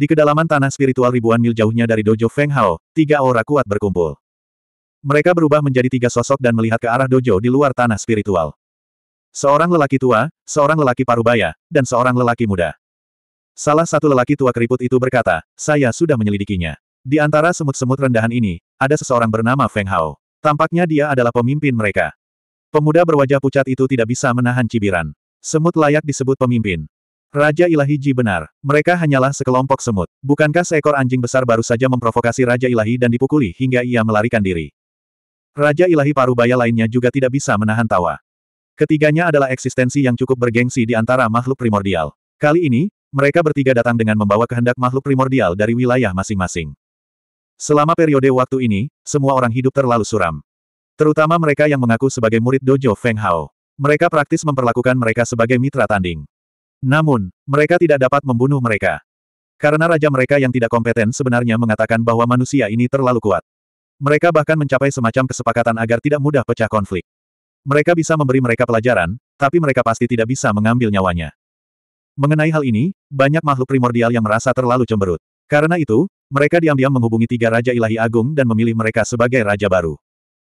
Di kedalaman tanah spiritual ribuan mil jauhnya dari dojo Feng Hao, tiga aura kuat berkumpul. Mereka berubah menjadi tiga sosok dan melihat ke arah dojo di luar tanah spiritual. Seorang lelaki tua, seorang lelaki parubaya, dan seorang lelaki muda. Salah satu lelaki tua keriput itu berkata, saya sudah menyelidikinya. Di antara semut-semut rendahan ini, ada seseorang bernama Feng Hao. Tampaknya dia adalah pemimpin mereka. Pemuda berwajah pucat itu tidak bisa menahan cibiran. Semut layak disebut pemimpin. Raja Ilahi Ji benar, mereka hanyalah sekelompok semut. Bukankah seekor anjing besar baru saja memprovokasi Raja Ilahi dan dipukuli hingga ia melarikan diri? Raja Ilahi Parubaya lainnya juga tidak bisa menahan tawa. Ketiganya adalah eksistensi yang cukup bergengsi di antara makhluk primordial. Kali ini, mereka bertiga datang dengan membawa kehendak makhluk primordial dari wilayah masing-masing. Selama periode waktu ini, semua orang hidup terlalu suram. Terutama mereka yang mengaku sebagai murid dojo Feng Hao. Mereka praktis memperlakukan mereka sebagai mitra tanding. Namun, mereka tidak dapat membunuh mereka. Karena raja mereka yang tidak kompeten sebenarnya mengatakan bahwa manusia ini terlalu kuat. Mereka bahkan mencapai semacam kesepakatan agar tidak mudah pecah konflik. Mereka bisa memberi mereka pelajaran, tapi mereka pasti tidak bisa mengambil nyawanya. Mengenai hal ini, banyak makhluk primordial yang merasa terlalu cemberut. Karena itu, mereka diam-diam menghubungi tiga Raja Ilahi Agung dan memilih mereka sebagai Raja baru.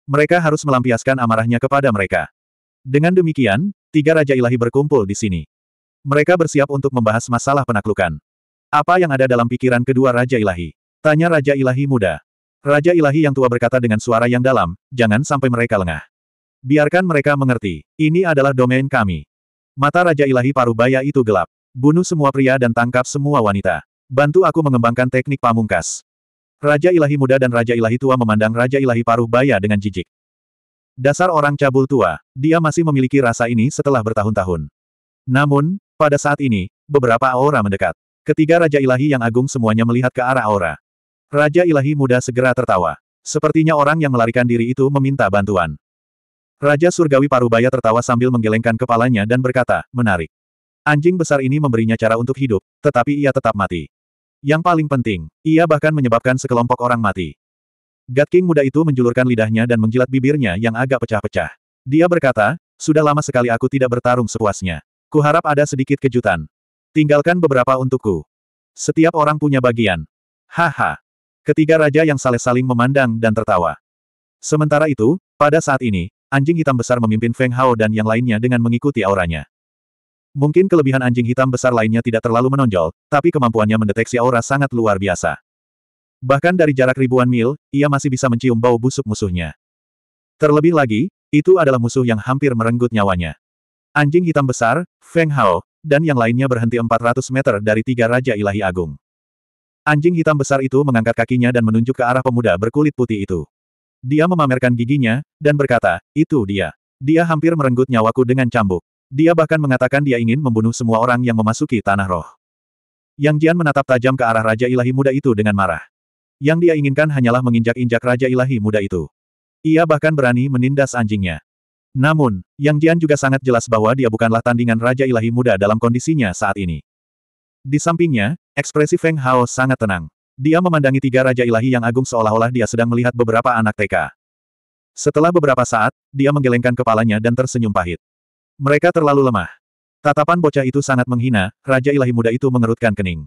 Mereka harus melampiaskan amarahnya kepada mereka. Dengan demikian, tiga Raja Ilahi berkumpul di sini. Mereka bersiap untuk membahas masalah penaklukan. Apa yang ada dalam pikiran kedua Raja Ilahi? Tanya Raja Ilahi muda. Raja Ilahi yang tua berkata dengan suara yang dalam, jangan sampai mereka lengah. Biarkan mereka mengerti, ini adalah domain kami. Mata Raja Ilahi Parubaya itu gelap. Bunuh semua pria dan tangkap semua wanita. Bantu aku mengembangkan teknik pamungkas. Raja Ilahi Muda dan Raja Ilahi Tua memandang Raja Ilahi Parubaya dengan jijik. Dasar orang cabul tua, dia masih memiliki rasa ini setelah bertahun-tahun. Namun, pada saat ini, beberapa aura mendekat. Ketiga Raja Ilahi yang agung semuanya melihat ke arah aura. Raja Ilahi muda segera tertawa. Sepertinya orang yang melarikan diri itu meminta bantuan. Raja Surgawi Parubaya tertawa sambil menggelengkan kepalanya dan berkata, menarik. Anjing besar ini memberinya cara untuk hidup, tetapi ia tetap mati. Yang paling penting, ia bahkan menyebabkan sekelompok orang mati. God King muda itu menjulurkan lidahnya dan menjilat bibirnya yang agak pecah-pecah. Dia berkata, sudah lama sekali aku tidak bertarung sepuasnya. Kuharap ada sedikit kejutan. Tinggalkan beberapa untukku. Setiap orang punya bagian. Haha. Ketiga raja yang saling-saling memandang dan tertawa. Sementara itu, pada saat ini, anjing hitam besar memimpin Feng Hao dan yang lainnya dengan mengikuti auranya. Mungkin kelebihan anjing hitam besar lainnya tidak terlalu menonjol, tapi kemampuannya mendeteksi aura sangat luar biasa. Bahkan dari jarak ribuan mil, ia masih bisa mencium bau busuk musuhnya. Terlebih lagi, itu adalah musuh yang hampir merenggut nyawanya. Anjing hitam besar, Feng Hao, dan yang lainnya berhenti 400 meter dari tiga Raja Ilahi Agung. Anjing hitam besar itu mengangkat kakinya dan menunjuk ke arah pemuda berkulit putih itu. Dia memamerkan giginya, dan berkata, itu dia. Dia hampir merenggut nyawaku dengan cambuk. Dia bahkan mengatakan dia ingin membunuh semua orang yang memasuki tanah roh. Yang Jian menatap tajam ke arah Raja Ilahi Muda itu dengan marah. Yang dia inginkan hanyalah menginjak-injak Raja Ilahi Muda itu. Ia bahkan berani menindas anjingnya. Namun, Yang Jian juga sangat jelas bahwa dia bukanlah tandingan Raja Ilahi Muda dalam kondisinya saat ini. Di sampingnya, ekspresi Feng Hao sangat tenang. Dia memandangi tiga Raja Ilahi yang agung seolah-olah dia sedang melihat beberapa anak TK. Setelah beberapa saat, dia menggelengkan kepalanya dan tersenyum pahit. Mereka terlalu lemah. Tatapan bocah itu sangat menghina, Raja Ilahi Muda itu mengerutkan kening.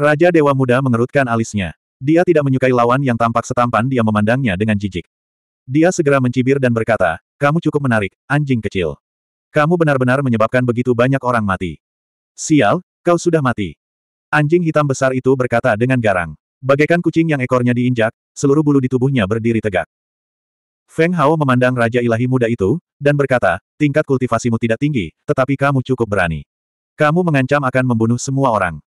Raja Dewa Muda mengerutkan alisnya. Dia tidak menyukai lawan yang tampak setampan dia memandangnya dengan jijik. Dia segera mencibir dan berkata, kamu cukup menarik, anjing kecil. Kamu benar-benar menyebabkan begitu banyak orang mati. Sial, kau sudah mati. Anjing hitam besar itu berkata dengan garang. Bagaikan kucing yang ekornya diinjak, seluruh bulu di tubuhnya berdiri tegak. Feng Hao memandang Raja Ilahi muda itu, dan berkata, tingkat kultivasimu tidak tinggi, tetapi kamu cukup berani. Kamu mengancam akan membunuh semua orang.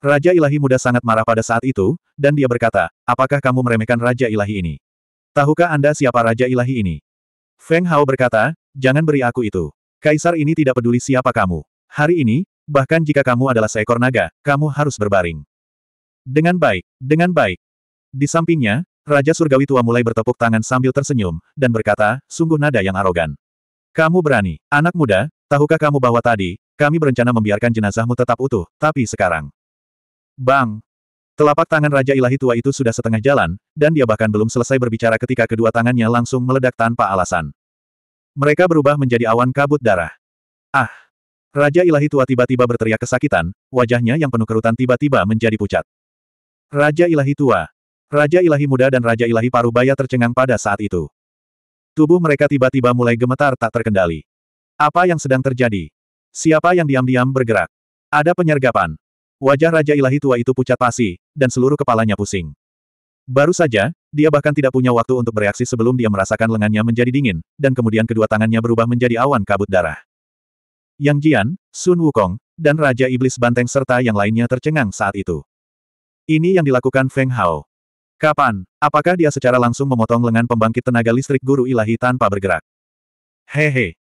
Raja Ilahi muda sangat marah pada saat itu, dan dia berkata, apakah kamu meremehkan Raja Ilahi ini? Tahukah Anda siapa Raja Ilahi ini? Feng Hao berkata, jangan beri aku itu. Kaisar ini tidak peduli siapa kamu. Hari ini, bahkan jika kamu adalah seekor naga, kamu harus berbaring. Dengan baik, dengan baik. Di sampingnya, Raja Surgawi Tua mulai bertepuk tangan sambil tersenyum, dan berkata, sungguh nada yang arogan. Kamu berani, anak muda, tahukah kamu bahwa tadi, kami berencana membiarkan jenazahmu tetap utuh, tapi sekarang. Bang! Telapak tangan Raja Ilahi tua itu sudah setengah jalan, dan dia bahkan belum selesai berbicara ketika kedua tangannya langsung meledak tanpa alasan. Mereka berubah menjadi awan kabut darah. Ah! Raja Ilahi tua tiba-tiba berteriak kesakitan, wajahnya yang penuh kerutan tiba-tiba menjadi pucat. Raja Ilahi tua. Raja Ilahi muda dan Raja Ilahi Parubaya tercengang pada saat itu. Tubuh mereka tiba-tiba mulai gemetar tak terkendali. Apa yang sedang terjadi? Siapa yang diam-diam bergerak? Ada penyergapan. Wajah Raja Ilahi tua itu pucat pasi, dan seluruh kepalanya pusing. Baru saja, dia bahkan tidak punya waktu untuk bereaksi sebelum dia merasakan lengannya menjadi dingin, dan kemudian kedua tangannya berubah menjadi awan kabut darah. Yang Jian, Sun Wukong, dan Raja Iblis Banteng serta yang lainnya tercengang saat itu. Ini yang dilakukan Feng Hao. Kapan? Apakah dia secara langsung memotong lengan pembangkit tenaga listrik guru ilahi tanpa bergerak? Hehe,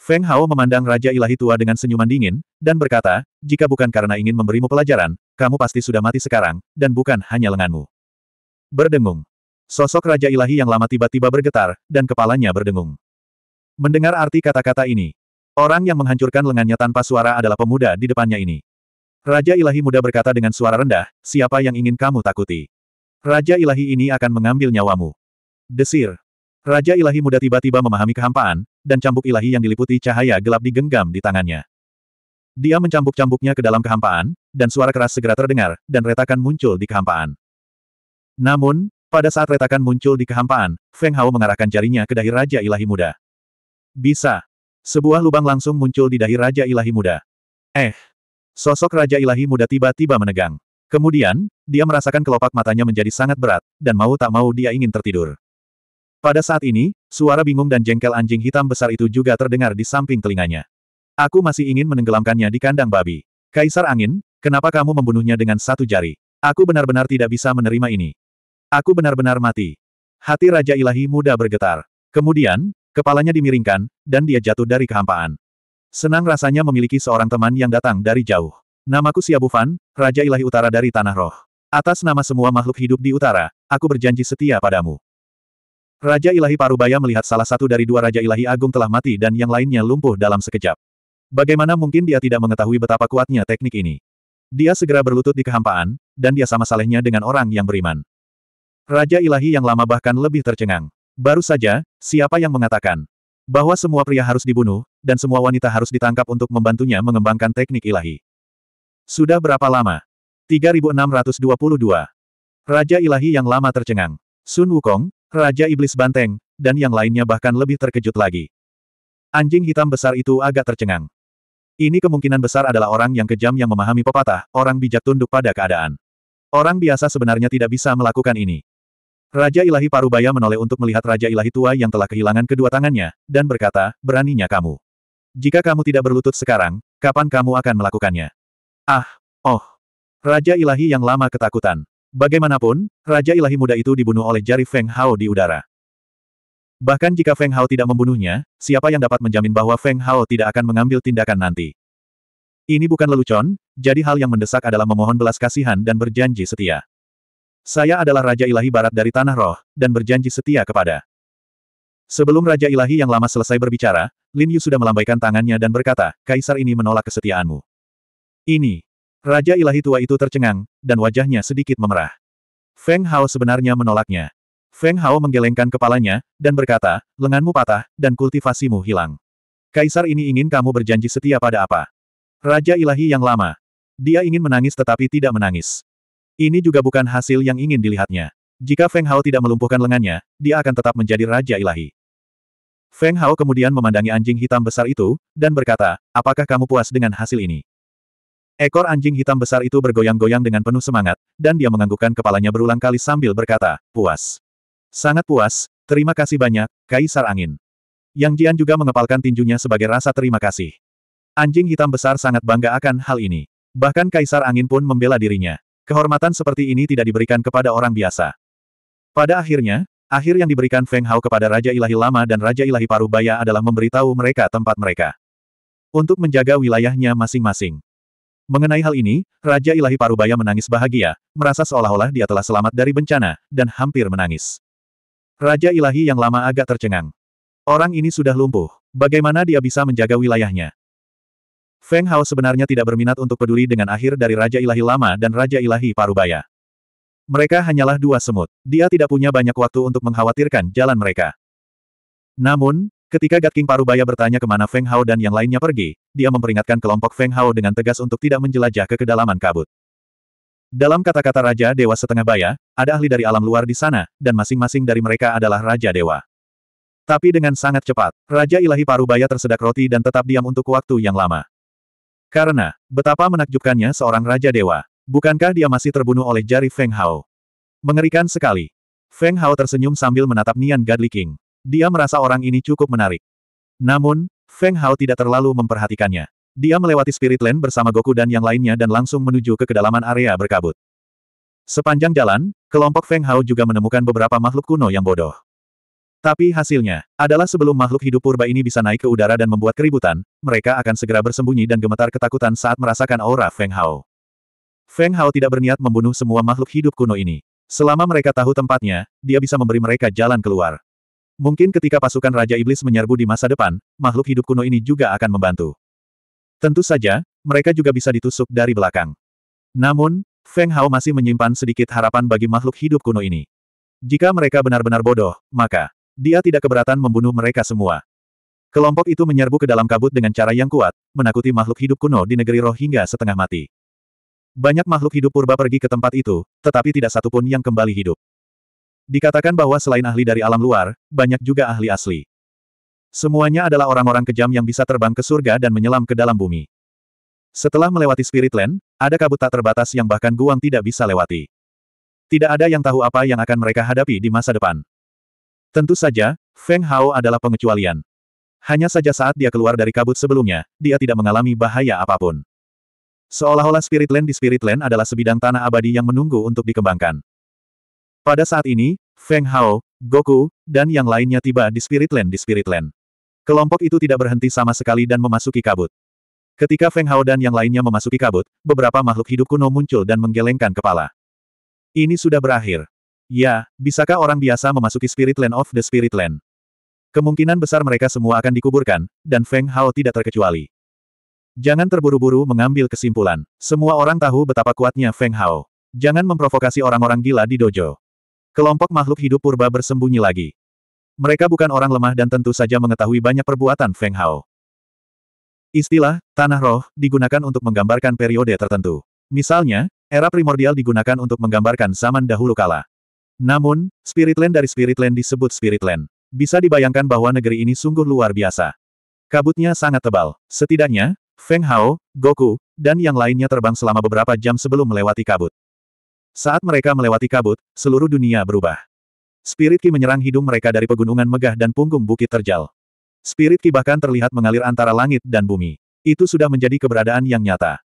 Feng Hao memandang Raja Ilahi Tua dengan senyuman dingin, dan berkata, jika bukan karena ingin memberimu pelajaran, kamu pasti sudah mati sekarang, dan bukan hanya lenganmu. Berdengung. Sosok Raja Ilahi yang lama tiba-tiba bergetar, dan kepalanya berdengung. Mendengar arti kata-kata ini, orang yang menghancurkan lengannya tanpa suara adalah pemuda di depannya ini. Raja Ilahi muda berkata dengan suara rendah, siapa yang ingin kamu takuti? Raja Ilahi ini akan mengambil nyawamu. Desir. Raja ilahi muda tiba-tiba memahami kehampaan, dan cambuk ilahi yang diliputi cahaya gelap digenggam di tangannya. Dia mencambuk-cambuknya ke dalam kehampaan, dan suara keras segera terdengar, dan retakan muncul di kehampaan. Namun, pada saat retakan muncul di kehampaan, Feng Hao mengarahkan jarinya ke dahi Raja Ilahi Muda. Bisa. Sebuah lubang langsung muncul di dahi Raja Ilahi Muda. Eh. Sosok Raja Ilahi Muda tiba-tiba menegang. Kemudian, dia merasakan kelopak matanya menjadi sangat berat, dan mau tak mau dia ingin tertidur. Pada saat ini, suara bingung dan jengkel anjing hitam besar itu juga terdengar di samping telinganya. Aku masih ingin menenggelamkannya di kandang babi. Kaisar Angin, kenapa kamu membunuhnya dengan satu jari? Aku benar-benar tidak bisa menerima ini. Aku benar-benar mati. Hati Raja Ilahi muda bergetar. Kemudian, kepalanya dimiringkan, dan dia jatuh dari kehampaan. Senang rasanya memiliki seorang teman yang datang dari jauh. Namaku Siabufan, Raja Ilahi Utara dari Tanah Roh. Atas nama semua makhluk hidup di utara, aku berjanji setia padamu. Raja Ilahi Parubaya melihat salah satu dari dua Raja Ilahi Agung telah mati dan yang lainnya lumpuh dalam sekejap. Bagaimana mungkin dia tidak mengetahui betapa kuatnya teknik ini? Dia segera berlutut di kehampaan, dan dia sama salehnya dengan orang yang beriman. Raja Ilahi yang lama bahkan lebih tercengang. Baru saja, siapa yang mengatakan bahwa semua pria harus dibunuh, dan semua wanita harus ditangkap untuk membantunya mengembangkan teknik ilahi? Sudah berapa lama? 3622. Raja Ilahi yang lama tercengang. Sun Wukong, Raja Iblis Banteng, dan yang lainnya bahkan lebih terkejut lagi. Anjing hitam besar itu agak tercengang. Ini kemungkinan besar adalah orang yang kejam yang memahami pepatah, orang bijak tunduk pada keadaan. Orang biasa sebenarnya tidak bisa melakukan ini. Raja Ilahi Parubaya menoleh untuk melihat Raja Ilahi Tua yang telah kehilangan kedua tangannya, dan berkata, beraninya kamu. Jika kamu tidak berlutut sekarang, kapan kamu akan melakukannya? Ah, oh. Raja Ilahi yang lama ketakutan. Bagaimanapun, Raja Ilahi Muda itu dibunuh oleh jari Feng Hao di udara. Bahkan jika Feng Hao tidak membunuhnya, siapa yang dapat menjamin bahwa Feng Hao tidak akan mengambil tindakan nanti? Ini bukan lelucon, jadi hal yang mendesak adalah memohon belas kasihan dan berjanji setia. Saya adalah Raja Ilahi Barat dari Tanah Roh, dan berjanji setia kepada. Sebelum Raja Ilahi yang lama selesai berbicara, Lin Yu sudah melambaikan tangannya dan berkata, Kaisar ini menolak kesetiaanmu. Ini, Raja ilahi tua itu tercengang, dan wajahnya sedikit memerah. Feng Hao sebenarnya menolaknya. Feng Hao menggelengkan kepalanya, dan berkata, lenganmu patah, dan kultivasimu hilang. Kaisar ini ingin kamu berjanji setia pada apa? Raja ilahi yang lama. Dia ingin menangis tetapi tidak menangis. Ini juga bukan hasil yang ingin dilihatnya. Jika Feng Hao tidak melumpuhkan lengannya, dia akan tetap menjadi Raja Ilahi. Feng Hao kemudian memandangi anjing hitam besar itu, dan berkata, apakah kamu puas dengan hasil ini? Ekor anjing hitam besar itu bergoyang-goyang dengan penuh semangat, dan dia menganggukkan kepalanya berulang kali sambil berkata, puas. Sangat puas, terima kasih banyak, Kaisar Angin. Yang Jian juga mengepalkan tinjunya sebagai rasa terima kasih. Anjing hitam besar sangat bangga akan hal ini. Bahkan Kaisar Angin pun membela dirinya. Kehormatan seperti ini tidak diberikan kepada orang biasa. Pada akhirnya, akhir yang diberikan Feng Hao kepada Raja Ilahi Lama dan Raja Ilahi Parubaya adalah memberitahu mereka tempat mereka. Untuk menjaga wilayahnya masing-masing. Mengenai hal ini, Raja Ilahi Parubaya menangis bahagia, merasa seolah-olah dia telah selamat dari bencana, dan hampir menangis. Raja Ilahi yang lama agak tercengang. Orang ini sudah lumpuh. Bagaimana dia bisa menjaga wilayahnya? Feng Hao sebenarnya tidak berminat untuk peduli dengan akhir dari Raja Ilahi Lama dan Raja Ilahi Parubaya. Mereka hanyalah dua semut. Dia tidak punya banyak waktu untuk mengkhawatirkan jalan mereka. Namun, Ketika King Parubaya bertanya kemana Feng Hao dan yang lainnya pergi, dia memperingatkan kelompok Feng Hao dengan tegas untuk tidak menjelajah ke kedalaman kabut. Dalam kata-kata Raja Dewa Setengah Baya, ada ahli dari alam luar di sana, dan masing-masing dari mereka adalah Raja Dewa. Tapi dengan sangat cepat, Raja Ilahi Parubaya tersedak roti dan tetap diam untuk waktu yang lama. Karena, betapa menakjubkannya seorang Raja Dewa. Bukankah dia masih terbunuh oleh jari Feng Hao? Mengerikan sekali. Feng Hao tersenyum sambil menatap Nian Gadli King. Dia merasa orang ini cukup menarik. Namun, Feng Hao tidak terlalu memperhatikannya. Dia melewati Spirit Land bersama Goku dan yang lainnya dan langsung menuju ke kedalaman area berkabut. Sepanjang jalan, kelompok Feng Hao juga menemukan beberapa makhluk kuno yang bodoh. Tapi hasilnya, adalah sebelum makhluk hidup purba ini bisa naik ke udara dan membuat keributan, mereka akan segera bersembunyi dan gemetar ketakutan saat merasakan aura Feng Hao. Feng Hao tidak berniat membunuh semua makhluk hidup kuno ini. Selama mereka tahu tempatnya, dia bisa memberi mereka jalan keluar. Mungkin ketika pasukan Raja Iblis menyerbu di masa depan, makhluk hidup kuno ini juga akan membantu. Tentu saja, mereka juga bisa ditusuk dari belakang. Namun, Feng Hao masih menyimpan sedikit harapan bagi makhluk hidup kuno ini. Jika mereka benar-benar bodoh, maka dia tidak keberatan membunuh mereka semua. Kelompok itu menyerbu ke dalam kabut dengan cara yang kuat, menakuti makhluk hidup kuno di negeri roh hingga setengah mati. Banyak makhluk hidup purba pergi ke tempat itu, tetapi tidak satupun yang kembali hidup. Dikatakan bahwa selain ahli dari alam luar, banyak juga ahli asli. Semuanya adalah orang-orang kejam yang bisa terbang ke surga dan menyelam ke dalam bumi. Setelah melewati Spiritland, ada kabut tak terbatas yang bahkan Guang tidak bisa lewati. Tidak ada yang tahu apa yang akan mereka hadapi di masa depan. Tentu saja, Feng Hao adalah pengecualian. Hanya saja saat dia keluar dari kabut sebelumnya, dia tidak mengalami bahaya apapun. Seolah-olah Spiritland di Spiritland adalah sebidang tanah abadi yang menunggu untuk dikembangkan. Pada saat ini, Feng Hao, Goku, dan yang lainnya tiba di Spiritland di Spiritland. Kelompok itu tidak berhenti sama sekali dan memasuki kabut. Ketika Feng Hao dan yang lainnya memasuki kabut, beberapa makhluk hidup kuno muncul dan menggelengkan kepala. Ini sudah berakhir. Ya, bisakah orang biasa memasuki Spiritland of the Spiritland? Kemungkinan besar mereka semua akan dikuburkan, dan Feng Hao tidak terkecuali. Jangan terburu-buru mengambil kesimpulan. Semua orang tahu betapa kuatnya Feng Hao. Jangan memprovokasi orang-orang gila di dojo. Kelompok makhluk hidup purba bersembunyi lagi. Mereka bukan orang lemah dan tentu saja mengetahui banyak perbuatan Feng Hao. Istilah, tanah roh, digunakan untuk menggambarkan periode tertentu. Misalnya, era primordial digunakan untuk menggambarkan zaman dahulu kala. Namun, Spiritland dari Spiritland disebut Spiritland. Bisa dibayangkan bahwa negeri ini sungguh luar biasa. Kabutnya sangat tebal. Setidaknya, Feng Hao, Goku, dan yang lainnya terbang selama beberapa jam sebelum melewati kabut. Saat mereka melewati kabut, seluruh dunia berubah. Spirit Ki menyerang hidung mereka dari pegunungan megah dan punggung bukit terjal. Spirit Ki bahkan terlihat mengalir antara langit dan bumi. Itu sudah menjadi keberadaan yang nyata.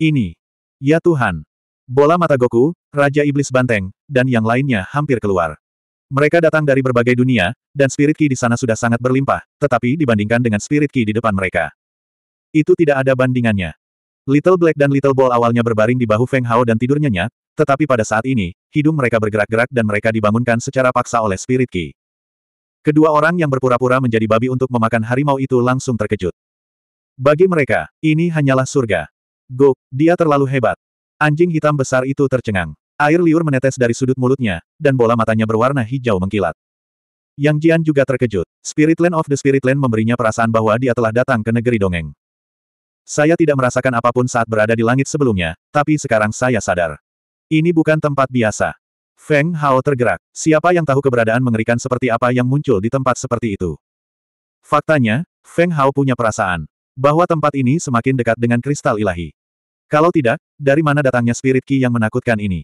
Ini. Ya Tuhan. Bola mata Goku, Raja Iblis Banteng, dan yang lainnya hampir keluar. Mereka datang dari berbagai dunia, dan Spirit Ki di sana sudah sangat berlimpah, tetapi dibandingkan dengan Spirit Ki di depan mereka. Itu tidak ada bandingannya. Little Black dan Little Ball awalnya berbaring di bahu Feng Hao dan tidur nyenyak, tetapi pada saat ini, hidung mereka bergerak-gerak dan mereka dibangunkan secara paksa oleh spirit ki. Kedua orang yang berpura-pura menjadi babi untuk memakan harimau itu langsung terkejut. Bagi mereka, ini hanyalah surga. Gok, dia terlalu hebat. Anjing hitam besar itu tercengang. Air liur menetes dari sudut mulutnya, dan bola matanya berwarna hijau mengkilat. Yang Jian juga terkejut. Spirit Land of the Spirit Land memberinya perasaan bahwa dia telah datang ke negeri dongeng. Saya tidak merasakan apapun saat berada di langit sebelumnya, tapi sekarang saya sadar. Ini bukan tempat biasa. Feng Hao tergerak. Siapa yang tahu keberadaan mengerikan seperti apa yang muncul di tempat seperti itu? Faktanya, Feng Hao punya perasaan bahwa tempat ini semakin dekat dengan kristal ilahi. Kalau tidak, dari mana datangnya spirit ki yang menakutkan ini?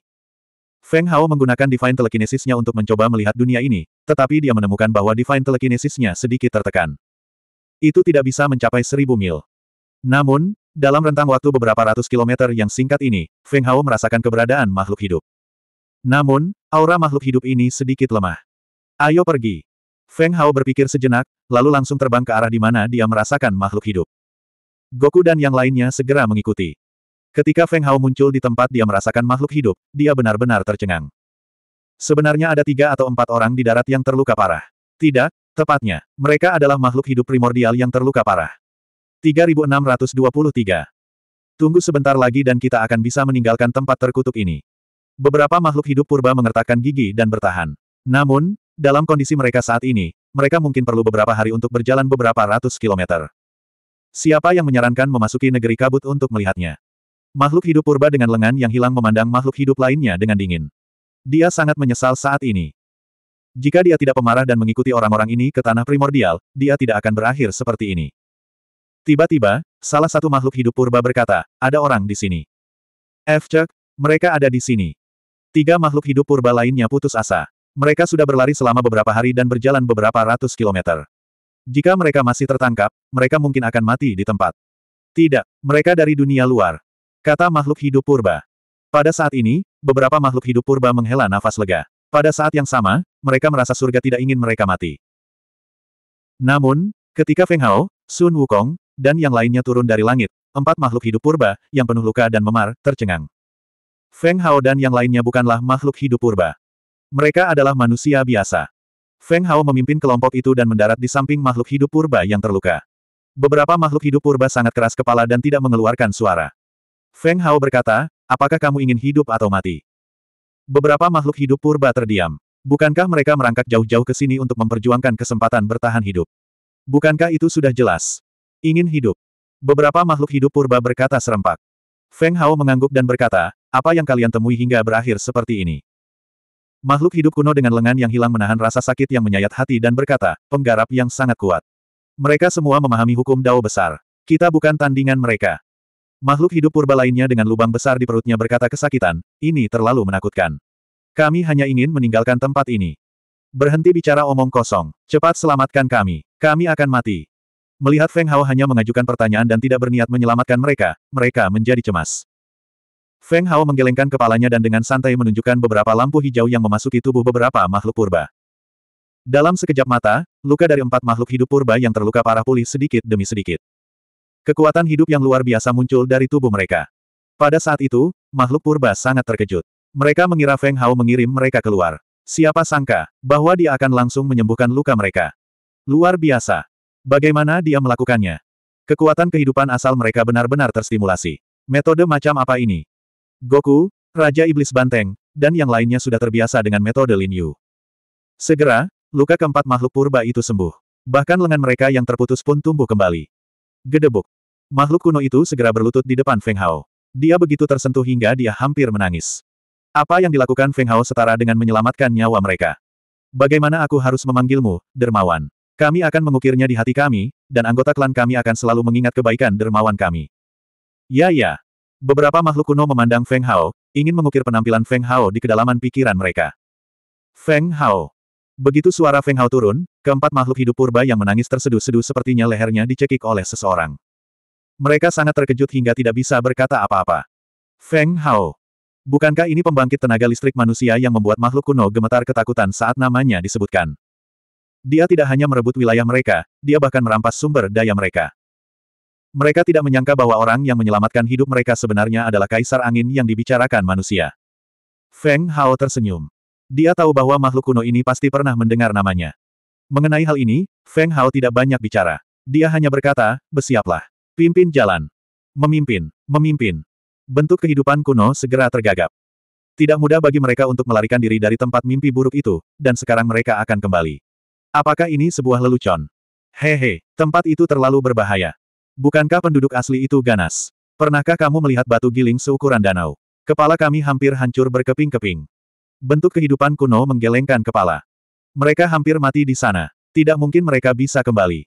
Feng Hao menggunakan Divine Telekinesisnya untuk mencoba melihat dunia ini, tetapi dia menemukan bahwa Divine Telekinesisnya sedikit tertekan. Itu tidak bisa mencapai seribu mil. Namun, dalam rentang waktu beberapa ratus kilometer yang singkat ini, Feng Hao merasakan keberadaan makhluk hidup. Namun, aura makhluk hidup ini sedikit lemah. Ayo pergi. Feng Hao berpikir sejenak, lalu langsung terbang ke arah di mana dia merasakan makhluk hidup. Goku dan yang lainnya segera mengikuti. Ketika Feng Hao muncul di tempat dia merasakan makhluk hidup, dia benar-benar tercengang. Sebenarnya ada tiga atau empat orang di darat yang terluka parah. Tidak, tepatnya, mereka adalah makhluk hidup primordial yang terluka parah. 3623. Tunggu sebentar lagi dan kita akan bisa meninggalkan tempat terkutuk ini. Beberapa makhluk hidup purba mengertakkan gigi dan bertahan. Namun, dalam kondisi mereka saat ini, mereka mungkin perlu beberapa hari untuk berjalan beberapa ratus kilometer. Siapa yang menyarankan memasuki negeri kabut untuk melihatnya? Makhluk hidup purba dengan lengan yang hilang memandang makhluk hidup lainnya dengan dingin. Dia sangat menyesal saat ini. Jika dia tidak pemarah dan mengikuti orang-orang ini ke tanah primordial, dia tidak akan berakhir seperti ini. Tiba-tiba, salah satu makhluk hidup purba berkata, ada orang di sini. F. mereka ada di sini. Tiga makhluk hidup purba lainnya putus asa. Mereka sudah berlari selama beberapa hari dan berjalan beberapa ratus kilometer. Jika mereka masih tertangkap, mereka mungkin akan mati di tempat. Tidak, mereka dari dunia luar. Kata makhluk hidup purba. Pada saat ini, beberapa makhluk hidup purba menghela nafas lega. Pada saat yang sama, mereka merasa surga tidak ingin mereka mati. Namun, ketika Feng Hao, Sun Wukong, dan yang lainnya turun dari langit, empat makhluk hidup purba, yang penuh luka dan memar, tercengang. Feng Hao dan yang lainnya bukanlah makhluk hidup purba. Mereka adalah manusia biasa. Feng Hao memimpin kelompok itu dan mendarat di samping makhluk hidup purba yang terluka. Beberapa makhluk hidup purba sangat keras kepala dan tidak mengeluarkan suara. Feng Hao berkata, apakah kamu ingin hidup atau mati? Beberapa makhluk hidup purba terdiam. Bukankah mereka merangkak jauh-jauh ke sini untuk memperjuangkan kesempatan bertahan hidup? Bukankah itu sudah jelas? Ingin hidup. Beberapa makhluk hidup purba berkata serempak. Feng Hao mengangguk dan berkata, apa yang kalian temui hingga berakhir seperti ini? Makhluk hidup kuno dengan lengan yang hilang menahan rasa sakit yang menyayat hati dan berkata, penggarap yang sangat kuat. Mereka semua memahami hukum dao besar. Kita bukan tandingan mereka. Makhluk hidup purba lainnya dengan lubang besar di perutnya berkata kesakitan, ini terlalu menakutkan. Kami hanya ingin meninggalkan tempat ini. Berhenti bicara omong kosong. Cepat selamatkan kami. Kami akan mati. Melihat Feng Hao hanya mengajukan pertanyaan dan tidak berniat menyelamatkan mereka, mereka menjadi cemas. Feng Hao menggelengkan kepalanya dan dengan santai menunjukkan beberapa lampu hijau yang memasuki tubuh beberapa makhluk purba. Dalam sekejap mata, luka dari empat makhluk hidup purba yang terluka parah pulih sedikit demi sedikit. Kekuatan hidup yang luar biasa muncul dari tubuh mereka. Pada saat itu, makhluk purba sangat terkejut. Mereka mengira Feng Hao mengirim mereka keluar. Siapa sangka, bahwa dia akan langsung menyembuhkan luka mereka. Luar biasa, Bagaimana dia melakukannya? Kekuatan kehidupan asal mereka benar-benar terstimulasi. Metode macam apa ini? Goku, Raja Iblis Banteng, dan yang lainnya sudah terbiasa dengan metode Lin Yu. Segera, luka keempat makhluk purba itu sembuh. Bahkan lengan mereka yang terputus pun tumbuh kembali. Gedebuk. Makhluk kuno itu segera berlutut di depan Feng Hao. Dia begitu tersentuh hingga dia hampir menangis. Apa yang dilakukan Feng Hao setara dengan menyelamatkan nyawa mereka. Bagaimana aku harus memanggilmu, dermawan? Kami akan mengukirnya di hati kami, dan anggota klan kami akan selalu mengingat kebaikan dermawan kami. Ya ya. Beberapa makhluk kuno memandang Feng Hao, ingin mengukir penampilan Feng Hao di kedalaman pikiran mereka. Feng Hao. Begitu suara Feng Hao turun, keempat makhluk hidup purba yang menangis terseduh-seduh sepertinya lehernya dicekik oleh seseorang. Mereka sangat terkejut hingga tidak bisa berkata apa-apa. Feng Hao. Bukankah ini pembangkit tenaga listrik manusia yang membuat makhluk kuno gemetar ketakutan saat namanya disebutkan? Dia tidak hanya merebut wilayah mereka, dia bahkan merampas sumber daya mereka. Mereka tidak menyangka bahwa orang yang menyelamatkan hidup mereka sebenarnya adalah kaisar angin yang dibicarakan manusia. Feng Hao tersenyum. Dia tahu bahwa makhluk kuno ini pasti pernah mendengar namanya. Mengenai hal ini, Feng Hao tidak banyak bicara. Dia hanya berkata, bersiaplah. Pimpin jalan. Memimpin. Memimpin. Bentuk kehidupan kuno segera tergagap. Tidak mudah bagi mereka untuk melarikan diri dari tempat mimpi buruk itu, dan sekarang mereka akan kembali. Apakah ini sebuah lelucon? Hehe, tempat itu terlalu berbahaya. Bukankah penduduk asli itu ganas? Pernahkah kamu melihat batu giling seukuran danau? Kepala kami hampir hancur berkeping-keping. Bentuk kehidupan kuno menggelengkan kepala. Mereka hampir mati di sana. Tidak mungkin mereka bisa kembali.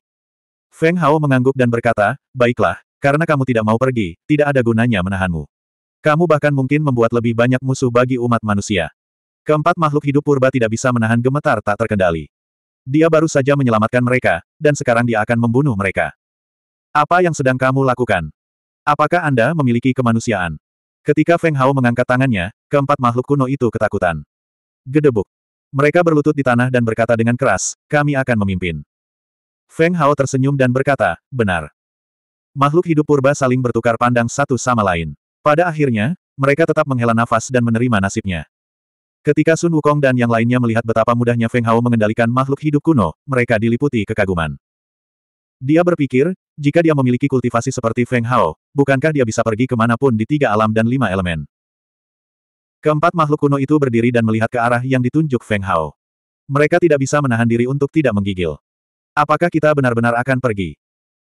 Feng Hao mengangguk dan berkata, Baiklah, karena kamu tidak mau pergi, tidak ada gunanya menahanmu. Kamu bahkan mungkin membuat lebih banyak musuh bagi umat manusia. Keempat makhluk hidup purba tidak bisa menahan gemetar tak terkendali. Dia baru saja menyelamatkan mereka, dan sekarang dia akan membunuh mereka. Apa yang sedang kamu lakukan? Apakah Anda memiliki kemanusiaan? Ketika Feng Hao mengangkat tangannya, keempat makhluk kuno itu ketakutan. Gedebuk. Mereka berlutut di tanah dan berkata dengan keras, kami akan memimpin. Feng Hao tersenyum dan berkata, benar. Makhluk hidup purba saling bertukar pandang satu sama lain. Pada akhirnya, mereka tetap menghela nafas dan menerima nasibnya. Ketika Sun Wukong dan yang lainnya melihat betapa mudahnya Feng Hao mengendalikan makhluk hidup kuno, mereka diliputi kekaguman. Dia berpikir, jika dia memiliki kultivasi seperti Feng Hao, bukankah dia bisa pergi kemanapun di tiga alam dan lima elemen? Keempat makhluk kuno itu berdiri dan melihat ke arah yang ditunjuk Feng Hao. Mereka tidak bisa menahan diri untuk tidak menggigil. Apakah kita benar-benar akan pergi?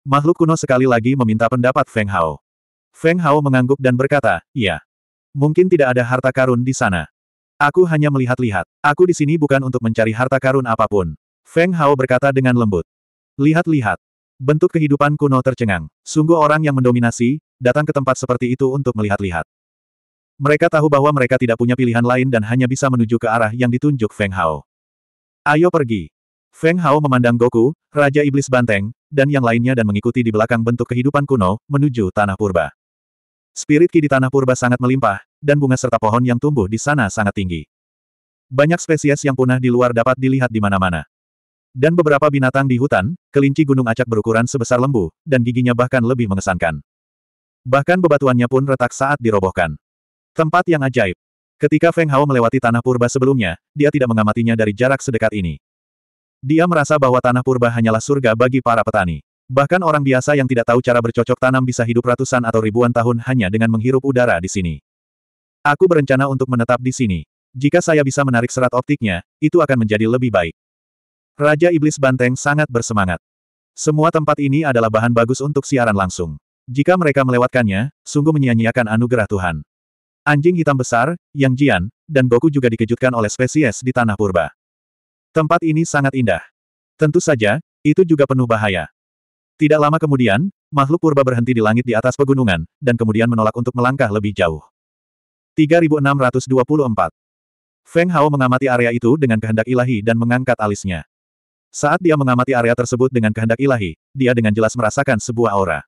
Makhluk kuno sekali lagi meminta pendapat Feng Hao. Feng Hao mengangguk dan berkata, "Ya. Mungkin tidak ada harta karun di sana. Aku hanya melihat-lihat. Aku di sini bukan untuk mencari harta karun apapun. Feng Hao berkata dengan lembut. Lihat-lihat. Bentuk kehidupan kuno tercengang. Sungguh orang yang mendominasi, datang ke tempat seperti itu untuk melihat-lihat. Mereka tahu bahwa mereka tidak punya pilihan lain dan hanya bisa menuju ke arah yang ditunjuk Feng Hao. Ayo pergi. Feng Hao memandang Goku, Raja Iblis Banteng, dan yang lainnya dan mengikuti di belakang bentuk kehidupan kuno, menuju Tanah Purba. Spirit ki di tanah purba sangat melimpah, dan bunga serta pohon yang tumbuh di sana sangat tinggi. Banyak spesies yang punah di luar dapat dilihat di mana-mana. Dan beberapa binatang di hutan, kelinci gunung acak berukuran sebesar lembu, dan giginya bahkan lebih mengesankan. Bahkan bebatuannya pun retak saat dirobohkan. Tempat yang ajaib. Ketika Feng Hao melewati tanah purba sebelumnya, dia tidak mengamatinya dari jarak sedekat ini. Dia merasa bahwa tanah purba hanyalah surga bagi para petani. Bahkan orang biasa yang tidak tahu cara bercocok tanam bisa hidup ratusan atau ribuan tahun hanya dengan menghirup udara di sini. Aku berencana untuk menetap di sini. Jika saya bisa menarik serat optiknya, itu akan menjadi lebih baik. Raja Iblis Banteng sangat bersemangat. Semua tempat ini adalah bahan bagus untuk siaran langsung. Jika mereka melewatkannya, sungguh menyia-nyiakan anugerah Tuhan. Anjing hitam besar, Yang Jian, dan Goku juga dikejutkan oleh spesies di Tanah Purba. Tempat ini sangat indah. Tentu saja, itu juga penuh bahaya. Tidak lama kemudian, makhluk purba berhenti di langit di atas pegunungan, dan kemudian menolak untuk melangkah lebih jauh. 3624 Feng Hao mengamati area itu dengan kehendak ilahi dan mengangkat alisnya. Saat dia mengamati area tersebut dengan kehendak ilahi, dia dengan jelas merasakan sebuah aura.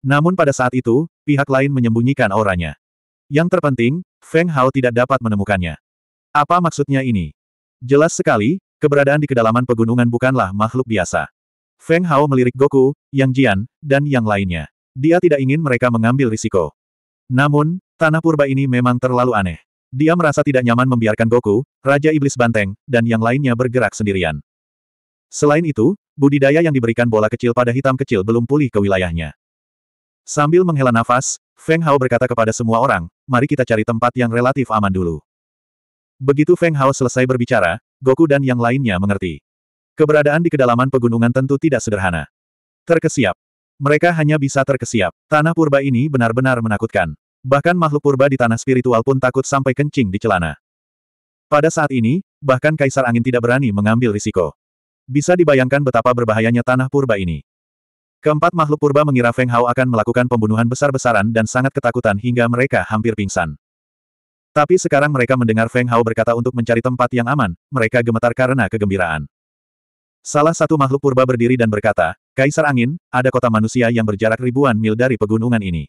Namun pada saat itu, pihak lain menyembunyikan auranya. Yang terpenting, Feng Hao tidak dapat menemukannya. Apa maksudnya ini? Jelas sekali, keberadaan di kedalaman pegunungan bukanlah makhluk biasa. Feng Hao melirik Goku, Yang Jian, dan yang lainnya. Dia tidak ingin mereka mengambil risiko. Namun, tanah purba ini memang terlalu aneh. Dia merasa tidak nyaman membiarkan Goku, Raja Iblis Banteng, dan yang lainnya bergerak sendirian. Selain itu, budidaya yang diberikan bola kecil pada hitam kecil belum pulih ke wilayahnya. Sambil menghela nafas, Feng Hao berkata kepada semua orang, mari kita cari tempat yang relatif aman dulu. Begitu Feng Hao selesai berbicara, Goku dan yang lainnya mengerti. Keberadaan di kedalaman pegunungan tentu tidak sederhana. Terkesiap. Mereka hanya bisa terkesiap. Tanah purba ini benar-benar menakutkan. Bahkan makhluk purba di tanah spiritual pun takut sampai kencing di celana. Pada saat ini, bahkan Kaisar Angin tidak berani mengambil risiko. Bisa dibayangkan betapa berbahayanya tanah purba ini. Keempat makhluk purba mengira Feng Hao akan melakukan pembunuhan besar-besaran dan sangat ketakutan hingga mereka hampir pingsan. Tapi sekarang mereka mendengar Feng Hao berkata untuk mencari tempat yang aman, mereka gemetar karena kegembiraan. Salah satu makhluk purba berdiri dan berkata, Kaisar Angin, ada kota manusia yang berjarak ribuan mil dari pegunungan ini.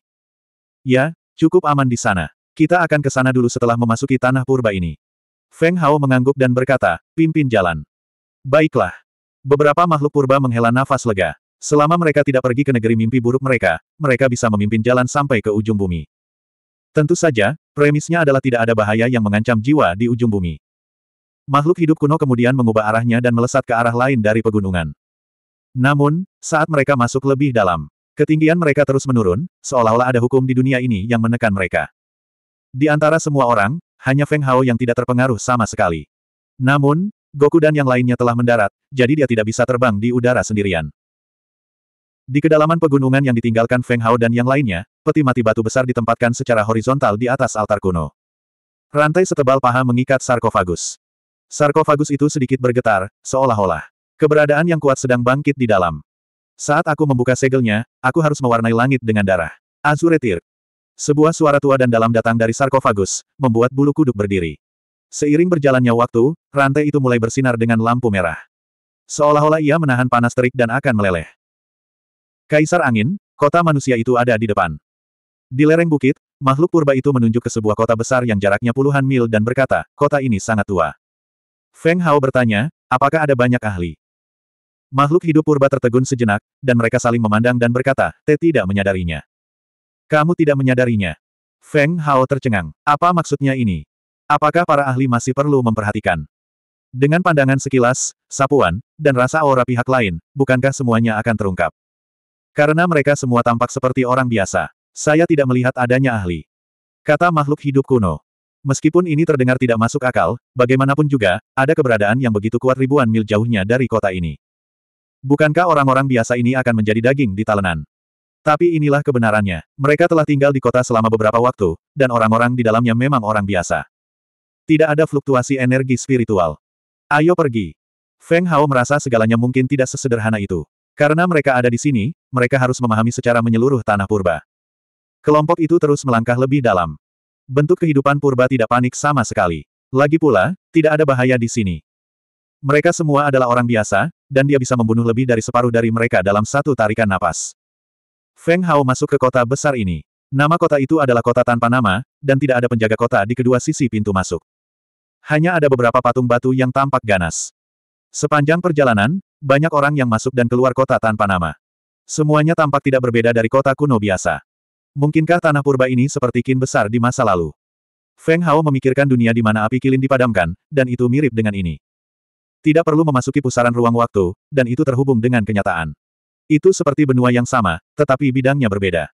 Ya, cukup aman di sana. Kita akan ke sana dulu setelah memasuki tanah purba ini. Feng Hao mengangguk dan berkata, pimpin jalan. Baiklah. Beberapa makhluk purba menghela nafas lega. Selama mereka tidak pergi ke negeri mimpi buruk mereka, mereka bisa memimpin jalan sampai ke ujung bumi. Tentu saja, premisnya adalah tidak ada bahaya yang mengancam jiwa di ujung bumi. Makhluk hidup kuno kemudian mengubah arahnya dan melesat ke arah lain dari pegunungan. Namun, saat mereka masuk lebih dalam, ketinggian mereka terus menurun, seolah-olah ada hukum di dunia ini yang menekan mereka. Di antara semua orang, hanya Feng Hao yang tidak terpengaruh sama sekali. Namun, Goku dan yang lainnya telah mendarat, jadi dia tidak bisa terbang di udara sendirian. Di kedalaman pegunungan yang ditinggalkan Feng Hao dan yang lainnya, peti mati batu besar ditempatkan secara horizontal di atas altar kuno. Rantai setebal paha mengikat sarkofagus. Sarkofagus itu sedikit bergetar, seolah-olah. Keberadaan yang kuat sedang bangkit di dalam. Saat aku membuka segelnya, aku harus mewarnai langit dengan darah. Azuretir. Sebuah suara tua dan dalam datang dari sarkofagus, membuat bulu kuduk berdiri. Seiring berjalannya waktu, rantai itu mulai bersinar dengan lampu merah. Seolah-olah ia menahan panas terik dan akan meleleh. Kaisar Angin, kota manusia itu ada di depan. Di lereng bukit, makhluk purba itu menunjuk ke sebuah kota besar yang jaraknya puluhan mil dan berkata, kota ini sangat tua. Feng Hao bertanya, apakah ada banyak ahli? Makhluk hidup purba tertegun sejenak, dan mereka saling memandang dan berkata, Te tidak menyadarinya. Kamu tidak menyadarinya. Feng Hao tercengang. Apa maksudnya ini? Apakah para ahli masih perlu memperhatikan? Dengan pandangan sekilas, sapuan, dan rasa aura pihak lain, bukankah semuanya akan terungkap? Karena mereka semua tampak seperti orang biasa. Saya tidak melihat adanya ahli. Kata makhluk hidup kuno. Meskipun ini terdengar tidak masuk akal, bagaimanapun juga, ada keberadaan yang begitu kuat ribuan mil jauhnya dari kota ini. Bukankah orang-orang biasa ini akan menjadi daging di talenan? Tapi inilah kebenarannya, mereka telah tinggal di kota selama beberapa waktu, dan orang-orang di dalamnya memang orang biasa. Tidak ada fluktuasi energi spiritual. Ayo pergi. Feng Hao merasa segalanya mungkin tidak sesederhana itu. Karena mereka ada di sini, mereka harus memahami secara menyeluruh tanah purba. Kelompok itu terus melangkah lebih dalam. Bentuk kehidupan purba tidak panik sama sekali. Lagi pula, tidak ada bahaya di sini. Mereka semua adalah orang biasa, dan dia bisa membunuh lebih dari separuh dari mereka dalam satu tarikan napas. Feng Hao masuk ke kota besar ini. Nama kota itu adalah kota tanpa nama, dan tidak ada penjaga kota di kedua sisi pintu masuk. Hanya ada beberapa patung batu yang tampak ganas. Sepanjang perjalanan, banyak orang yang masuk dan keluar kota tanpa nama. Semuanya tampak tidak berbeda dari kota kuno biasa. Mungkinkah tanah purba ini seperti kin besar di masa lalu? Feng Hao memikirkan dunia di mana api kilin dipadamkan, dan itu mirip dengan ini. Tidak perlu memasuki pusaran ruang waktu, dan itu terhubung dengan kenyataan. Itu seperti benua yang sama, tetapi bidangnya berbeda.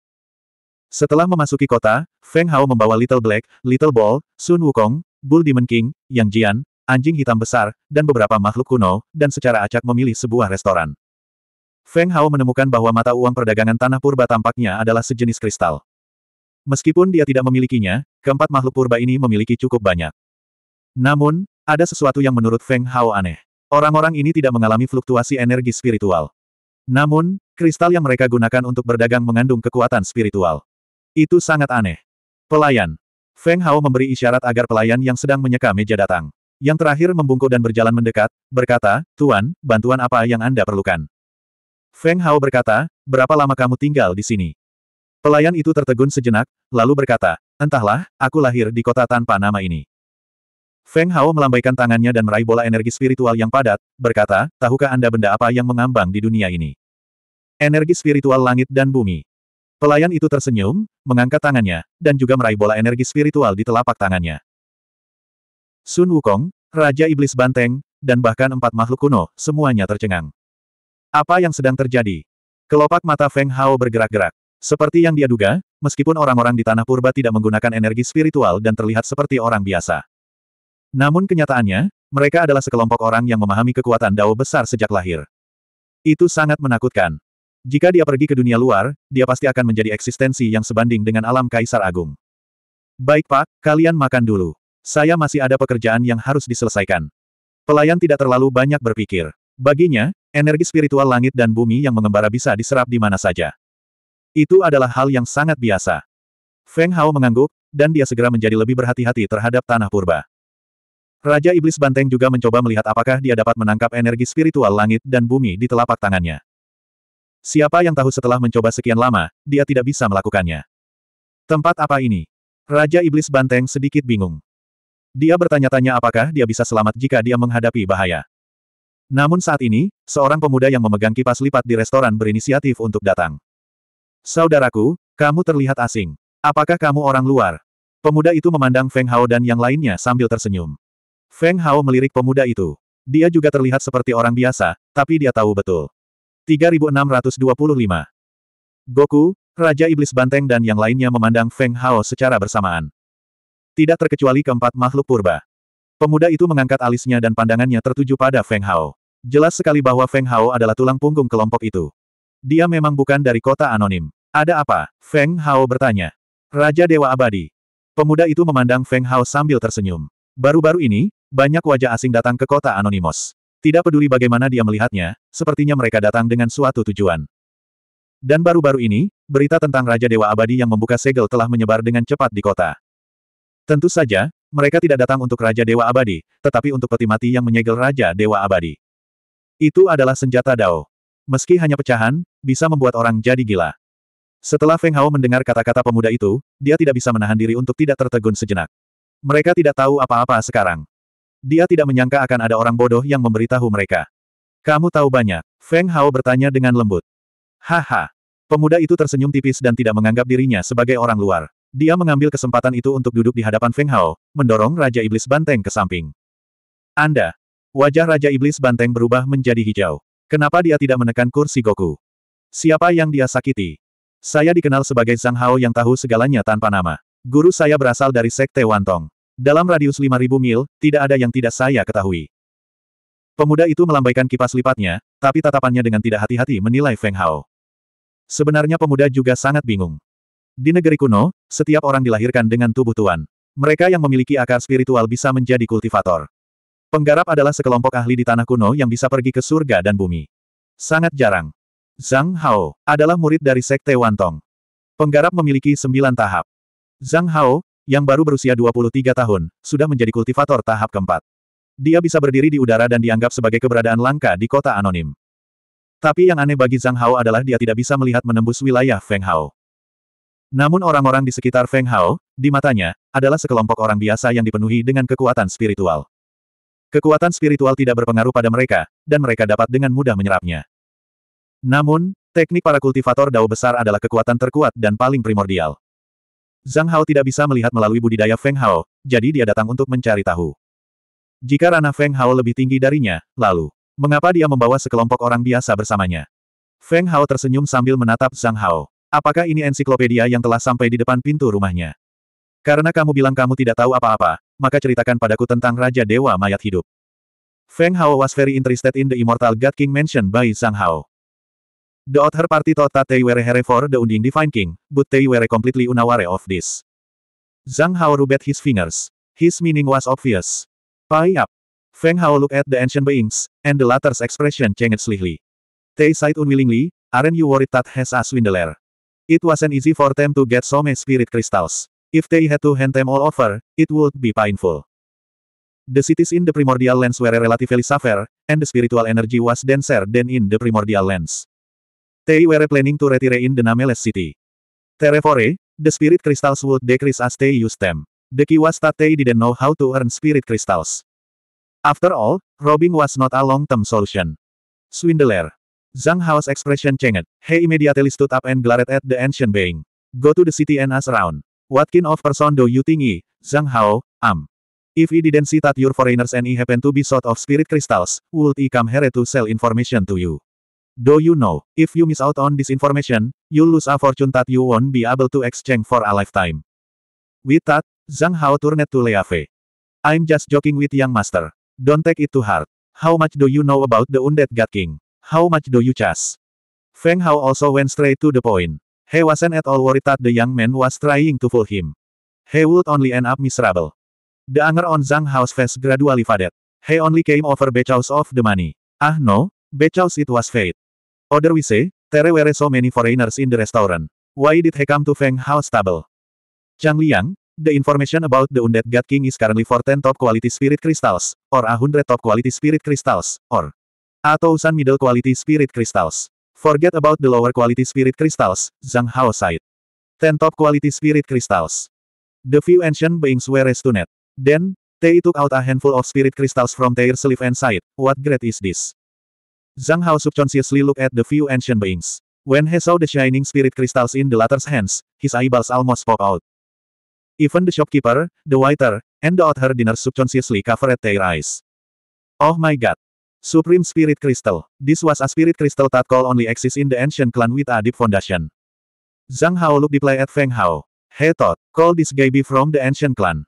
Setelah memasuki kota, Feng Hao membawa Little Black, Little Ball, Sun Wukong, Bull Demon King, Yang Jian, anjing hitam besar, dan beberapa makhluk kuno, dan secara acak memilih sebuah restoran. Feng Hao menemukan bahwa mata uang perdagangan tanah purba tampaknya adalah sejenis kristal. Meskipun dia tidak memilikinya, keempat makhluk purba ini memiliki cukup banyak. Namun, ada sesuatu yang menurut Feng Hao aneh. Orang-orang ini tidak mengalami fluktuasi energi spiritual. Namun, kristal yang mereka gunakan untuk berdagang mengandung kekuatan spiritual. Itu sangat aneh. Pelayan. Feng Hao memberi isyarat agar pelayan yang sedang menyeka meja datang. Yang terakhir membungkuk dan berjalan mendekat, berkata, Tuan, bantuan apa yang Anda perlukan? Feng Hao berkata, berapa lama kamu tinggal di sini? Pelayan itu tertegun sejenak, lalu berkata, entahlah, aku lahir di kota tanpa nama ini. Feng Hao melambaikan tangannya dan meraih bola energi spiritual yang padat, berkata, tahukah Anda benda apa yang mengambang di dunia ini? Energi spiritual langit dan bumi. Pelayan itu tersenyum, mengangkat tangannya, dan juga meraih bola energi spiritual di telapak tangannya. Sun Wukong, Raja Iblis Banteng, dan bahkan empat makhluk kuno, semuanya tercengang. Apa yang sedang terjadi? Kelopak mata Feng Hao bergerak-gerak. Seperti yang dia duga, meskipun orang-orang di Tanah Purba tidak menggunakan energi spiritual dan terlihat seperti orang biasa. Namun kenyataannya, mereka adalah sekelompok orang yang memahami kekuatan Dao besar sejak lahir. Itu sangat menakutkan. Jika dia pergi ke dunia luar, dia pasti akan menjadi eksistensi yang sebanding dengan alam Kaisar Agung. Baik Pak, kalian makan dulu. Saya masih ada pekerjaan yang harus diselesaikan. Pelayan tidak terlalu banyak berpikir. Baginya, Energi spiritual langit dan bumi yang mengembara bisa diserap di mana saja. Itu adalah hal yang sangat biasa. Feng Hao mengangguk, dan dia segera menjadi lebih berhati-hati terhadap tanah purba. Raja Iblis Banteng juga mencoba melihat apakah dia dapat menangkap energi spiritual langit dan bumi di telapak tangannya. Siapa yang tahu setelah mencoba sekian lama, dia tidak bisa melakukannya. Tempat apa ini? Raja Iblis Banteng sedikit bingung. Dia bertanya-tanya apakah dia bisa selamat jika dia menghadapi bahaya. Namun saat ini, seorang pemuda yang memegang kipas lipat di restoran berinisiatif untuk datang. Saudaraku, kamu terlihat asing. Apakah kamu orang luar? Pemuda itu memandang Feng Hao dan yang lainnya sambil tersenyum. Feng Hao melirik pemuda itu. Dia juga terlihat seperti orang biasa, tapi dia tahu betul. 3625. Goku, Raja Iblis Banteng dan yang lainnya memandang Feng Hao secara bersamaan. Tidak terkecuali keempat makhluk purba. Pemuda itu mengangkat alisnya dan pandangannya tertuju pada Feng Hao. Jelas sekali bahwa Feng Hao adalah tulang punggung kelompok itu. Dia memang bukan dari kota anonim. Ada apa? Feng Hao bertanya. Raja Dewa Abadi. Pemuda itu memandang Feng Hao sambil tersenyum. Baru-baru ini, banyak wajah asing datang ke kota Anonymous. Tidak peduli bagaimana dia melihatnya, sepertinya mereka datang dengan suatu tujuan. Dan baru-baru ini, berita tentang Raja Dewa Abadi yang membuka segel telah menyebar dengan cepat di kota. Tentu saja, mereka tidak datang untuk Raja Dewa Abadi, tetapi untuk peti mati yang menyegel Raja Dewa Abadi. Itu adalah senjata Dao. Meski hanya pecahan, bisa membuat orang jadi gila. Setelah Feng Hao mendengar kata-kata pemuda itu, dia tidak bisa menahan diri untuk tidak tertegun sejenak. Mereka tidak tahu apa-apa sekarang. Dia tidak menyangka akan ada orang bodoh yang memberitahu mereka. Kamu tahu banyak, Feng Hao bertanya dengan lembut. Haha. Pemuda itu tersenyum tipis dan tidak menganggap dirinya sebagai orang luar. Dia mengambil kesempatan itu untuk duduk di hadapan Feng Hao, mendorong Raja Iblis Banteng ke samping. Anda. Wajah Raja Iblis Banteng berubah menjadi hijau. Kenapa dia tidak menekan kursi Goku? Siapa yang dia sakiti? Saya dikenal sebagai Zhang Hao yang tahu segalanya tanpa nama. Guru saya berasal dari Sekte Wantong. Dalam radius 5000 mil, tidak ada yang tidak saya ketahui. Pemuda itu melambaikan kipas lipatnya, tapi tatapannya dengan tidak hati-hati menilai Feng Hao. Sebenarnya pemuda juga sangat bingung. Di negeri kuno, setiap orang dilahirkan dengan tubuh tuan. Mereka yang memiliki akar spiritual bisa menjadi kultivator. Penggarap adalah sekelompok ahli di tanah kuno yang bisa pergi ke surga dan bumi. Sangat jarang. Zhang Hao adalah murid dari Sekte Wantong. Penggarap memiliki sembilan tahap. Zhang Hao, yang baru berusia 23 tahun, sudah menjadi kultivator tahap keempat. Dia bisa berdiri di udara dan dianggap sebagai keberadaan langka di kota anonim. Tapi yang aneh bagi Zhang Hao adalah dia tidak bisa melihat menembus wilayah Feng Hao. Namun orang-orang di sekitar Feng Hao, di matanya, adalah sekelompok orang biasa yang dipenuhi dengan kekuatan spiritual. Kekuatan spiritual tidak berpengaruh pada mereka, dan mereka dapat dengan mudah menyerapnya. Namun, teknik para kultivator dao besar adalah kekuatan terkuat dan paling primordial. Zhang Hao tidak bisa melihat melalui budidaya Feng Hao, jadi dia datang untuk mencari tahu. Jika ranah Feng Hao lebih tinggi darinya, lalu, mengapa dia membawa sekelompok orang biasa bersamanya? Feng Hao tersenyum sambil menatap Zhang Hao. Apakah ini ensiklopedia yang telah sampai di depan pintu rumahnya? Karena kamu bilang kamu tidak tahu apa-apa, maka ceritakan padaku tentang Raja Dewa Mayat Hidup. Feng Hao was very interested in the immortal God King mentioned by Zhang Hao. The other party thought that they were here for the unding divine king, but they were completely unaware of this. Zhang Hao rubbed his fingers. His meaning was obvious. Pie up. Feng Hao looked at the ancient beings, and the latter's expression changed slightly. They sighed unwillingly, aren't you worried that has a swindler? It wasn't easy for them to get so many spirit crystals. If they had to hand them all over, it would be painful. The cities in the primordial lands were relatively safer, and the spiritual energy was denser than in the primordial lands. They were planning to retire in the Nameless city. Therefore, the spirit crystals would decrease as they used them. The key was that they didn't know how to earn spirit crystals. After all, robbing was not a long-term solution. Swindler. Zhang Hao's expression changed. He immediately stood up and glared at the ancient being. Go to the city and ask around. What kind of person do you think he, Zhang Hao, am? If he didn't see that you're foreigners and he happen to be sort of spirit crystals, would he come here to sell information to you? Do you know, if you miss out on this information, you'll lose a fortune that you won't be able to exchange for a lifetime. With that, Zhang Hao turned to Leafe. I'm just joking with young master. Don't take it too hard. How much do you know about the undead God King? How much do you charge? Feng Hao also went straight to the point. He wasn't at all worried that the young man was trying to fool him. He would only end up miserable. The anger on Zhang Hao's face gradually faded. He only came over because of the money. Ah no, because it was fate. Other we say, there were so many foreigners in the restaurant. Why did he come to Feng Hao's table? Chang Liang, the information about the undead god king is currently for 10 top quality spirit crystals, or a hundred top quality spirit crystals, or atau Atousan Middle Quality Spirit Crystals. Forget about the lower quality spirit crystals, Zhang Hao said. Ten top quality spirit crystals. The few ancient beings were restunet. Then, Tei took out a handful of spirit crystals from their sleeve and said, What great is this? Zhang Hao subconsciously looked at the few ancient beings. When he saw the shining spirit crystals in the latter's hands, his eyeballs almost popped out. Even the shopkeeper, the waiter, and the other dinner subconsciously covered their eyes. Oh my god, Supreme Spirit Crystal. This was a spirit crystal that call only exists in the ancient clan with a deep foundation. Zhang Hao looked deeply at Feng Hao. He thought, call this guy be from the ancient clan.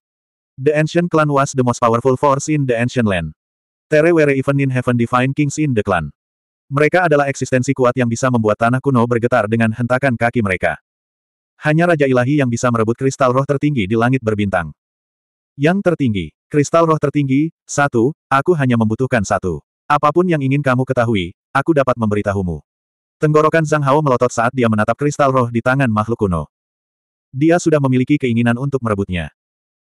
The ancient clan was the most powerful force in the ancient land. There were even in heaven divine kings in the clan. Mereka adalah eksistensi kuat yang bisa membuat tanah kuno bergetar dengan hentakan kaki mereka. Hanya Raja Ilahi yang bisa merebut kristal roh tertinggi di langit berbintang. Yang tertinggi, kristal roh tertinggi, satu, aku hanya membutuhkan satu. Apapun yang ingin kamu ketahui, aku dapat memberitahumu. Tenggorokan Zhang Hao melotot saat dia menatap kristal roh di tangan makhluk kuno. Dia sudah memiliki keinginan untuk merebutnya.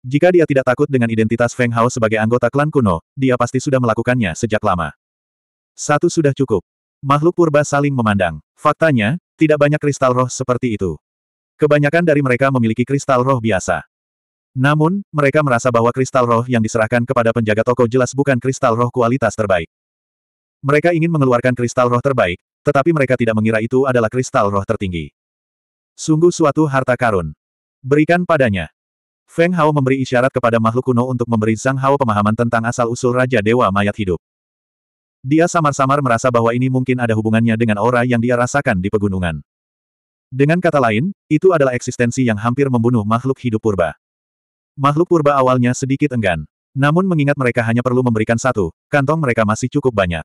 Jika dia tidak takut dengan identitas Feng Hao sebagai anggota klan kuno, dia pasti sudah melakukannya sejak lama. Satu sudah cukup. Makhluk purba saling memandang. Faktanya, tidak banyak kristal roh seperti itu. Kebanyakan dari mereka memiliki kristal roh biasa. Namun, mereka merasa bahwa kristal roh yang diserahkan kepada penjaga toko jelas bukan kristal roh kualitas terbaik. Mereka ingin mengeluarkan kristal roh terbaik, tetapi mereka tidak mengira itu adalah kristal roh tertinggi. Sungguh suatu harta karun. Berikan padanya. Feng Hao memberi isyarat kepada makhluk kuno untuk memberi Zhang Hao pemahaman tentang asal-usul Raja Dewa Mayat Hidup. Dia samar-samar merasa bahwa ini mungkin ada hubungannya dengan aura yang dia rasakan di pegunungan. Dengan kata lain, itu adalah eksistensi yang hampir membunuh makhluk hidup purba. Makhluk purba awalnya sedikit enggan. Namun mengingat mereka hanya perlu memberikan satu, kantong mereka masih cukup banyak.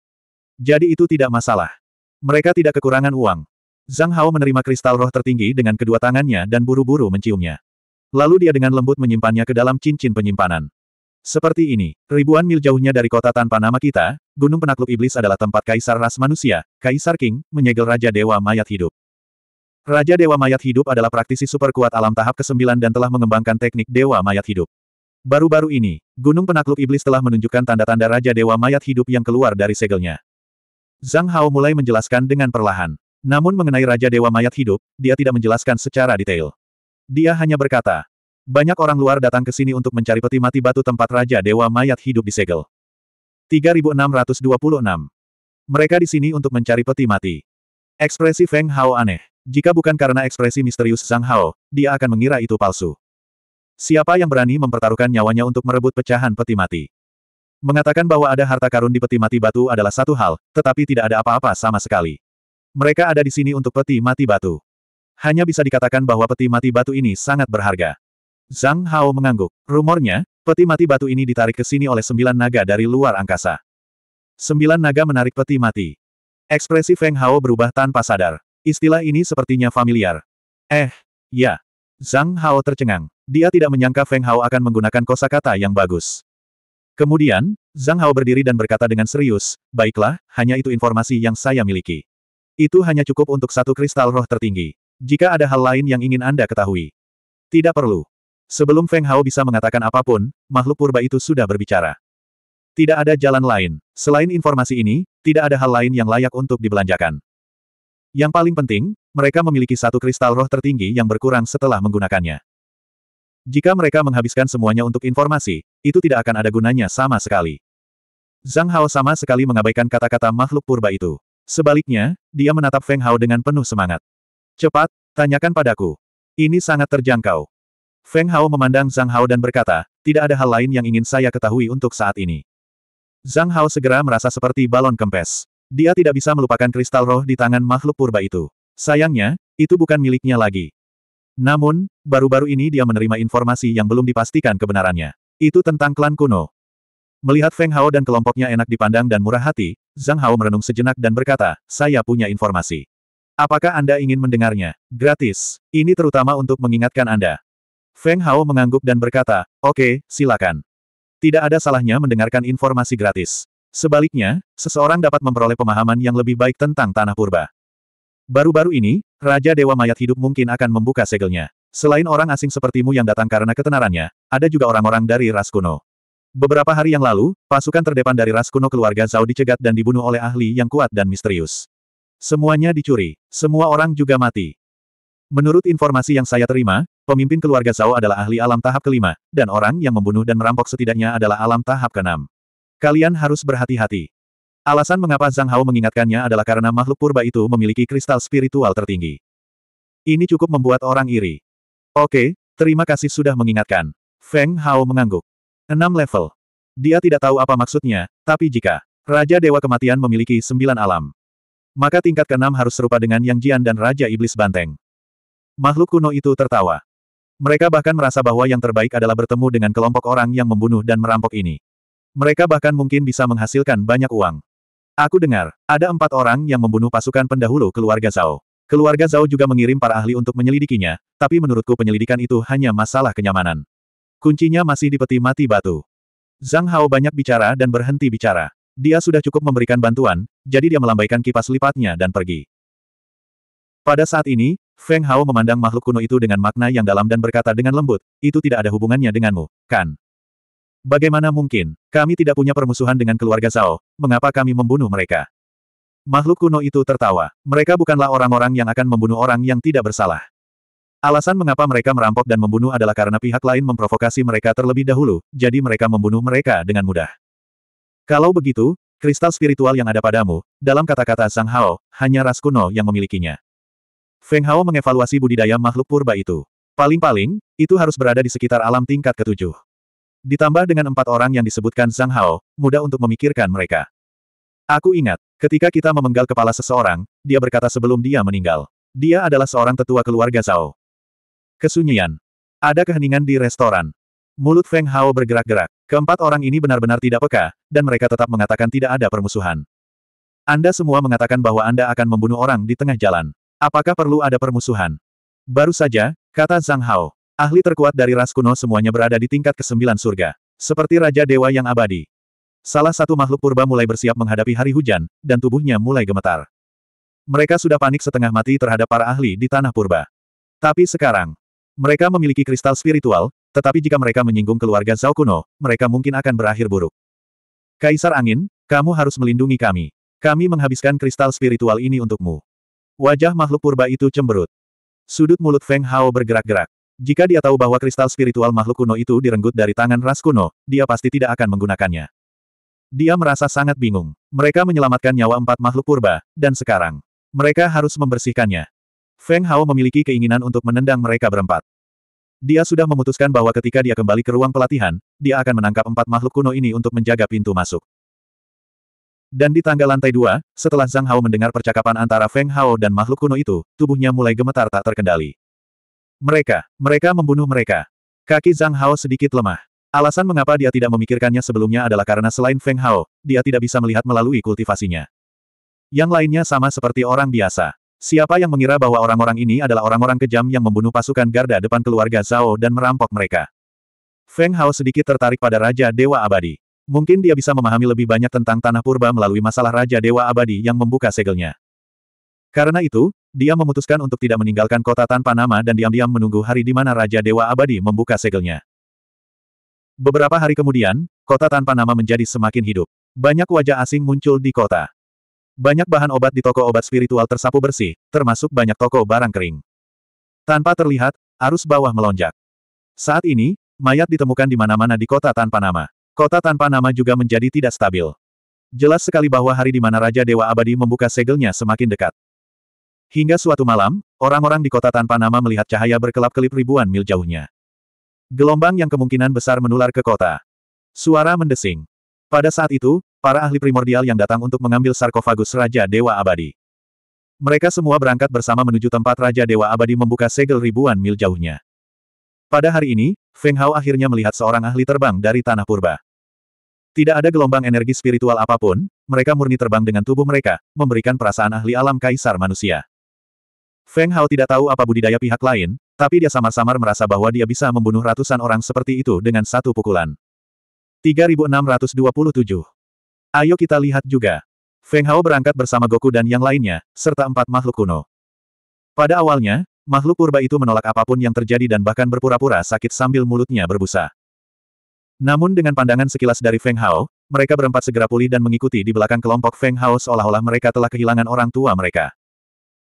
Jadi itu tidak masalah. Mereka tidak kekurangan uang. Zhang Hao menerima kristal roh tertinggi dengan kedua tangannya dan buru-buru menciumnya. Lalu dia dengan lembut menyimpannya ke dalam cincin penyimpanan. Seperti ini, ribuan mil jauhnya dari kota tanpa nama kita, Gunung Penakluk Iblis adalah tempat kaisar ras manusia, Kaisar King, menyegel Raja Dewa Mayat Hidup. Raja Dewa Mayat Hidup adalah praktisi super kuat alam tahap ke-9 dan telah mengembangkan teknik Dewa Mayat Hidup. Baru-baru ini, Gunung Penakluk Iblis telah menunjukkan tanda-tanda Raja Dewa Mayat Hidup yang keluar dari segelnya. Zhang Hao mulai menjelaskan dengan perlahan. Namun mengenai Raja Dewa Mayat Hidup, dia tidak menjelaskan secara detail. Dia hanya berkata, banyak orang luar datang ke sini untuk mencari peti mati batu tempat Raja Dewa Mayat Hidup disegel. 3626. Mereka di sini untuk mencari peti mati. Ekspresi Feng Hao aneh. Jika bukan karena ekspresi misterius Zhang Hao, dia akan mengira itu palsu. Siapa yang berani mempertaruhkan nyawanya untuk merebut pecahan peti mati? Mengatakan bahwa ada harta karun di peti mati batu adalah satu hal, tetapi tidak ada apa-apa sama sekali. Mereka ada di sini untuk peti mati batu. Hanya bisa dikatakan bahwa peti mati batu ini sangat berharga. Zhang Hao mengangguk. Rumornya, peti mati batu ini ditarik ke sini oleh sembilan naga dari luar angkasa. Sembilan naga menarik peti mati. Ekspresi Feng Hao berubah tanpa sadar. Istilah ini sepertinya familiar. Eh, ya. Zhang Hao tercengang. Dia tidak menyangka Feng Hao akan menggunakan kosakata yang bagus. Kemudian, Zhang Hao berdiri dan berkata dengan serius, baiklah, hanya itu informasi yang saya miliki. Itu hanya cukup untuk satu kristal roh tertinggi. Jika ada hal lain yang ingin Anda ketahui. Tidak perlu. Sebelum Feng Hao bisa mengatakan apapun, makhluk purba itu sudah berbicara. Tidak ada jalan lain. Selain informasi ini, tidak ada hal lain yang layak untuk dibelanjakan. Yang paling penting, mereka memiliki satu kristal roh tertinggi yang berkurang setelah menggunakannya. Jika mereka menghabiskan semuanya untuk informasi, itu tidak akan ada gunanya sama sekali. Zhang Hao sama sekali mengabaikan kata-kata makhluk purba itu. Sebaliknya, dia menatap Feng Hao dengan penuh semangat. Cepat, tanyakan padaku. Ini sangat terjangkau. Feng Hao memandang Zhang Hao dan berkata, tidak ada hal lain yang ingin saya ketahui untuk saat ini. Zhang Hao segera merasa seperti balon kempes. Dia tidak bisa melupakan kristal roh di tangan makhluk purba itu. Sayangnya, itu bukan miliknya lagi. Namun, baru-baru ini dia menerima informasi yang belum dipastikan kebenarannya. Itu tentang klan kuno. Melihat Feng Hao dan kelompoknya enak dipandang dan murah hati, Zhang Hao merenung sejenak dan berkata, saya punya informasi. Apakah Anda ingin mendengarnya? Gratis. Ini terutama untuk mengingatkan Anda. Feng Hao mengangguk dan berkata, oke, okay, silakan. Tidak ada salahnya mendengarkan informasi gratis. Sebaliknya, seseorang dapat memperoleh pemahaman yang lebih baik tentang Tanah Purba. Baru-baru ini, Raja Dewa Mayat Hidup mungkin akan membuka segelnya. Selain orang asing sepertimu yang datang karena ketenarannya, ada juga orang-orang dari ras kuno. Beberapa hari yang lalu, pasukan terdepan dari ras kuno keluarga Zhao dicegat dan dibunuh oleh ahli yang kuat dan misterius. Semuanya dicuri, semua orang juga mati. Menurut informasi yang saya terima, pemimpin keluarga Zhao adalah ahli alam tahap kelima, dan orang yang membunuh dan merampok setidaknya adalah alam tahap keenam. Kalian harus berhati-hati. Alasan mengapa Zhang Hao mengingatkannya adalah karena makhluk purba itu memiliki kristal spiritual tertinggi. Ini cukup membuat orang iri. Oke, terima kasih sudah mengingatkan. Feng Hao mengangguk. Enam level. Dia tidak tahu apa maksudnya, tapi jika Raja Dewa Kematian memiliki sembilan alam, maka tingkat keenam harus serupa dengan Yang Jian dan Raja Iblis Banteng. Makhluk kuno itu tertawa. Mereka bahkan merasa bahwa yang terbaik adalah bertemu dengan kelompok orang yang membunuh dan merampok ini. Mereka bahkan mungkin bisa menghasilkan banyak uang. Aku dengar, ada empat orang yang membunuh pasukan pendahulu keluarga Zhao. Keluarga Zhao juga mengirim para ahli untuk menyelidikinya, tapi menurutku penyelidikan itu hanya masalah kenyamanan. Kuncinya masih di peti mati batu. Zhang Hao banyak bicara dan berhenti bicara. Dia sudah cukup memberikan bantuan, jadi dia melambaikan kipas lipatnya dan pergi. Pada saat ini, Feng Hao memandang makhluk kuno itu dengan makna yang dalam dan berkata dengan lembut, itu tidak ada hubungannya denganmu, kan? Bagaimana mungkin, kami tidak punya permusuhan dengan keluarga Zhao, mengapa kami membunuh mereka? Makhluk kuno itu tertawa. Mereka bukanlah orang-orang yang akan membunuh orang yang tidak bersalah. Alasan mengapa mereka merampok dan membunuh adalah karena pihak lain memprovokasi mereka terlebih dahulu, jadi mereka membunuh mereka dengan mudah. Kalau begitu, kristal spiritual yang ada padamu, dalam kata-kata Sang Hao, hanya ras kuno yang memilikinya. Feng Hao mengevaluasi budidaya makhluk purba itu. Paling-paling, itu harus berada di sekitar alam tingkat ketujuh. Ditambah dengan empat orang yang disebutkan Zhang Hao, mudah untuk memikirkan mereka. Aku ingat, ketika kita memenggal kepala seseorang, dia berkata sebelum dia meninggal. Dia adalah seorang tetua keluarga Zhao. Kesunyian. Ada keheningan di restoran. Mulut Feng Hao bergerak-gerak. Keempat orang ini benar-benar tidak peka, dan mereka tetap mengatakan tidak ada permusuhan. Anda semua mengatakan bahwa Anda akan membunuh orang di tengah jalan. Apakah perlu ada permusuhan? Baru saja, kata Zhang Hao. Ahli terkuat dari ras kuno semuanya berada di tingkat kesembilan surga. Seperti Raja Dewa yang abadi. Salah satu makhluk purba mulai bersiap menghadapi hari hujan, dan tubuhnya mulai gemetar. Mereka sudah panik setengah mati terhadap para ahli di tanah purba. Tapi sekarang, mereka memiliki kristal spiritual, tetapi jika mereka menyinggung keluarga Zhao kuno, mereka mungkin akan berakhir buruk. Kaisar Angin, kamu harus melindungi kami. Kami menghabiskan kristal spiritual ini untukmu. Wajah makhluk purba itu cemberut. Sudut mulut Feng Hao bergerak-gerak. Jika dia tahu bahwa kristal spiritual makhluk kuno itu direnggut dari tangan ras kuno, dia pasti tidak akan menggunakannya. Dia merasa sangat bingung. Mereka menyelamatkan nyawa empat makhluk purba, dan sekarang, mereka harus membersihkannya. Feng Hao memiliki keinginan untuk menendang mereka berempat. Dia sudah memutuskan bahwa ketika dia kembali ke ruang pelatihan, dia akan menangkap empat makhluk kuno ini untuk menjaga pintu masuk. Dan di tangga lantai dua, setelah Zhang Hao mendengar percakapan antara Feng Hao dan makhluk kuno itu, tubuhnya mulai gemetar tak terkendali. Mereka, mereka membunuh mereka. Kaki Zhang Hao sedikit lemah. Alasan mengapa dia tidak memikirkannya sebelumnya adalah karena selain Feng Hao, dia tidak bisa melihat melalui kultivasinya. Yang lainnya sama seperti orang biasa. Siapa yang mengira bahwa orang-orang ini adalah orang-orang kejam yang membunuh pasukan garda depan keluarga Zhao dan merampok mereka? Feng Hao sedikit tertarik pada Raja Dewa Abadi. Mungkin dia bisa memahami lebih banyak tentang Tanah Purba melalui masalah Raja Dewa Abadi yang membuka segelnya. Karena itu, dia memutuskan untuk tidak meninggalkan kota tanpa nama dan diam-diam menunggu hari di mana Raja Dewa Abadi membuka segelnya. Beberapa hari kemudian, kota tanpa nama menjadi semakin hidup. Banyak wajah asing muncul di kota. Banyak bahan obat di toko obat spiritual tersapu bersih, termasuk banyak toko barang kering. Tanpa terlihat, arus bawah melonjak. Saat ini, mayat ditemukan di mana-mana di kota tanpa nama. Kota tanpa nama juga menjadi tidak stabil. Jelas sekali bahwa hari di mana Raja Dewa Abadi membuka segelnya semakin dekat. Hingga suatu malam, orang-orang di kota tanpa nama melihat cahaya berkelap-kelip ribuan mil jauhnya. Gelombang yang kemungkinan besar menular ke kota. Suara mendesing. Pada saat itu, para ahli primordial yang datang untuk mengambil sarkofagus Raja Dewa Abadi. Mereka semua berangkat bersama menuju tempat Raja Dewa Abadi membuka segel ribuan mil jauhnya. Pada hari ini, Feng Hao akhirnya melihat seorang ahli terbang dari Tanah Purba. Tidak ada gelombang energi spiritual apapun, mereka murni terbang dengan tubuh mereka, memberikan perasaan ahli alam kaisar manusia. Feng Hao tidak tahu apa budidaya pihak lain, tapi dia samar-samar merasa bahwa dia bisa membunuh ratusan orang seperti itu dengan satu pukulan. 3627 Ayo kita lihat juga. Feng Hao berangkat bersama Goku dan yang lainnya, serta empat makhluk kuno. Pada awalnya, makhluk purba itu menolak apapun yang terjadi dan bahkan berpura-pura sakit sambil mulutnya berbusa. Namun dengan pandangan sekilas dari Feng Hao, mereka berempat segera pulih dan mengikuti di belakang kelompok Feng Hao seolah-olah mereka telah kehilangan orang tua mereka.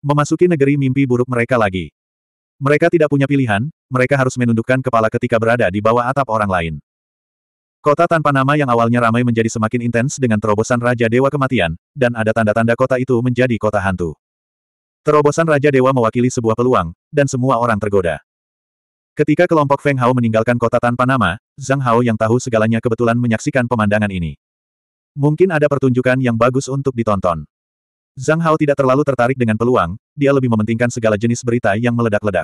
Memasuki negeri mimpi buruk mereka lagi. Mereka tidak punya pilihan, mereka harus menundukkan kepala ketika berada di bawah atap orang lain. Kota tanpa nama yang awalnya ramai menjadi semakin intens dengan terobosan Raja Dewa Kematian, dan ada tanda-tanda kota itu menjadi kota hantu. Terobosan Raja Dewa mewakili sebuah peluang, dan semua orang tergoda. Ketika kelompok Feng Hao meninggalkan kota tanpa nama, Zhang Hao yang tahu segalanya kebetulan menyaksikan pemandangan ini. Mungkin ada pertunjukan yang bagus untuk ditonton. Zhang Hao tidak terlalu tertarik dengan peluang, dia lebih mementingkan segala jenis berita yang meledak-ledak.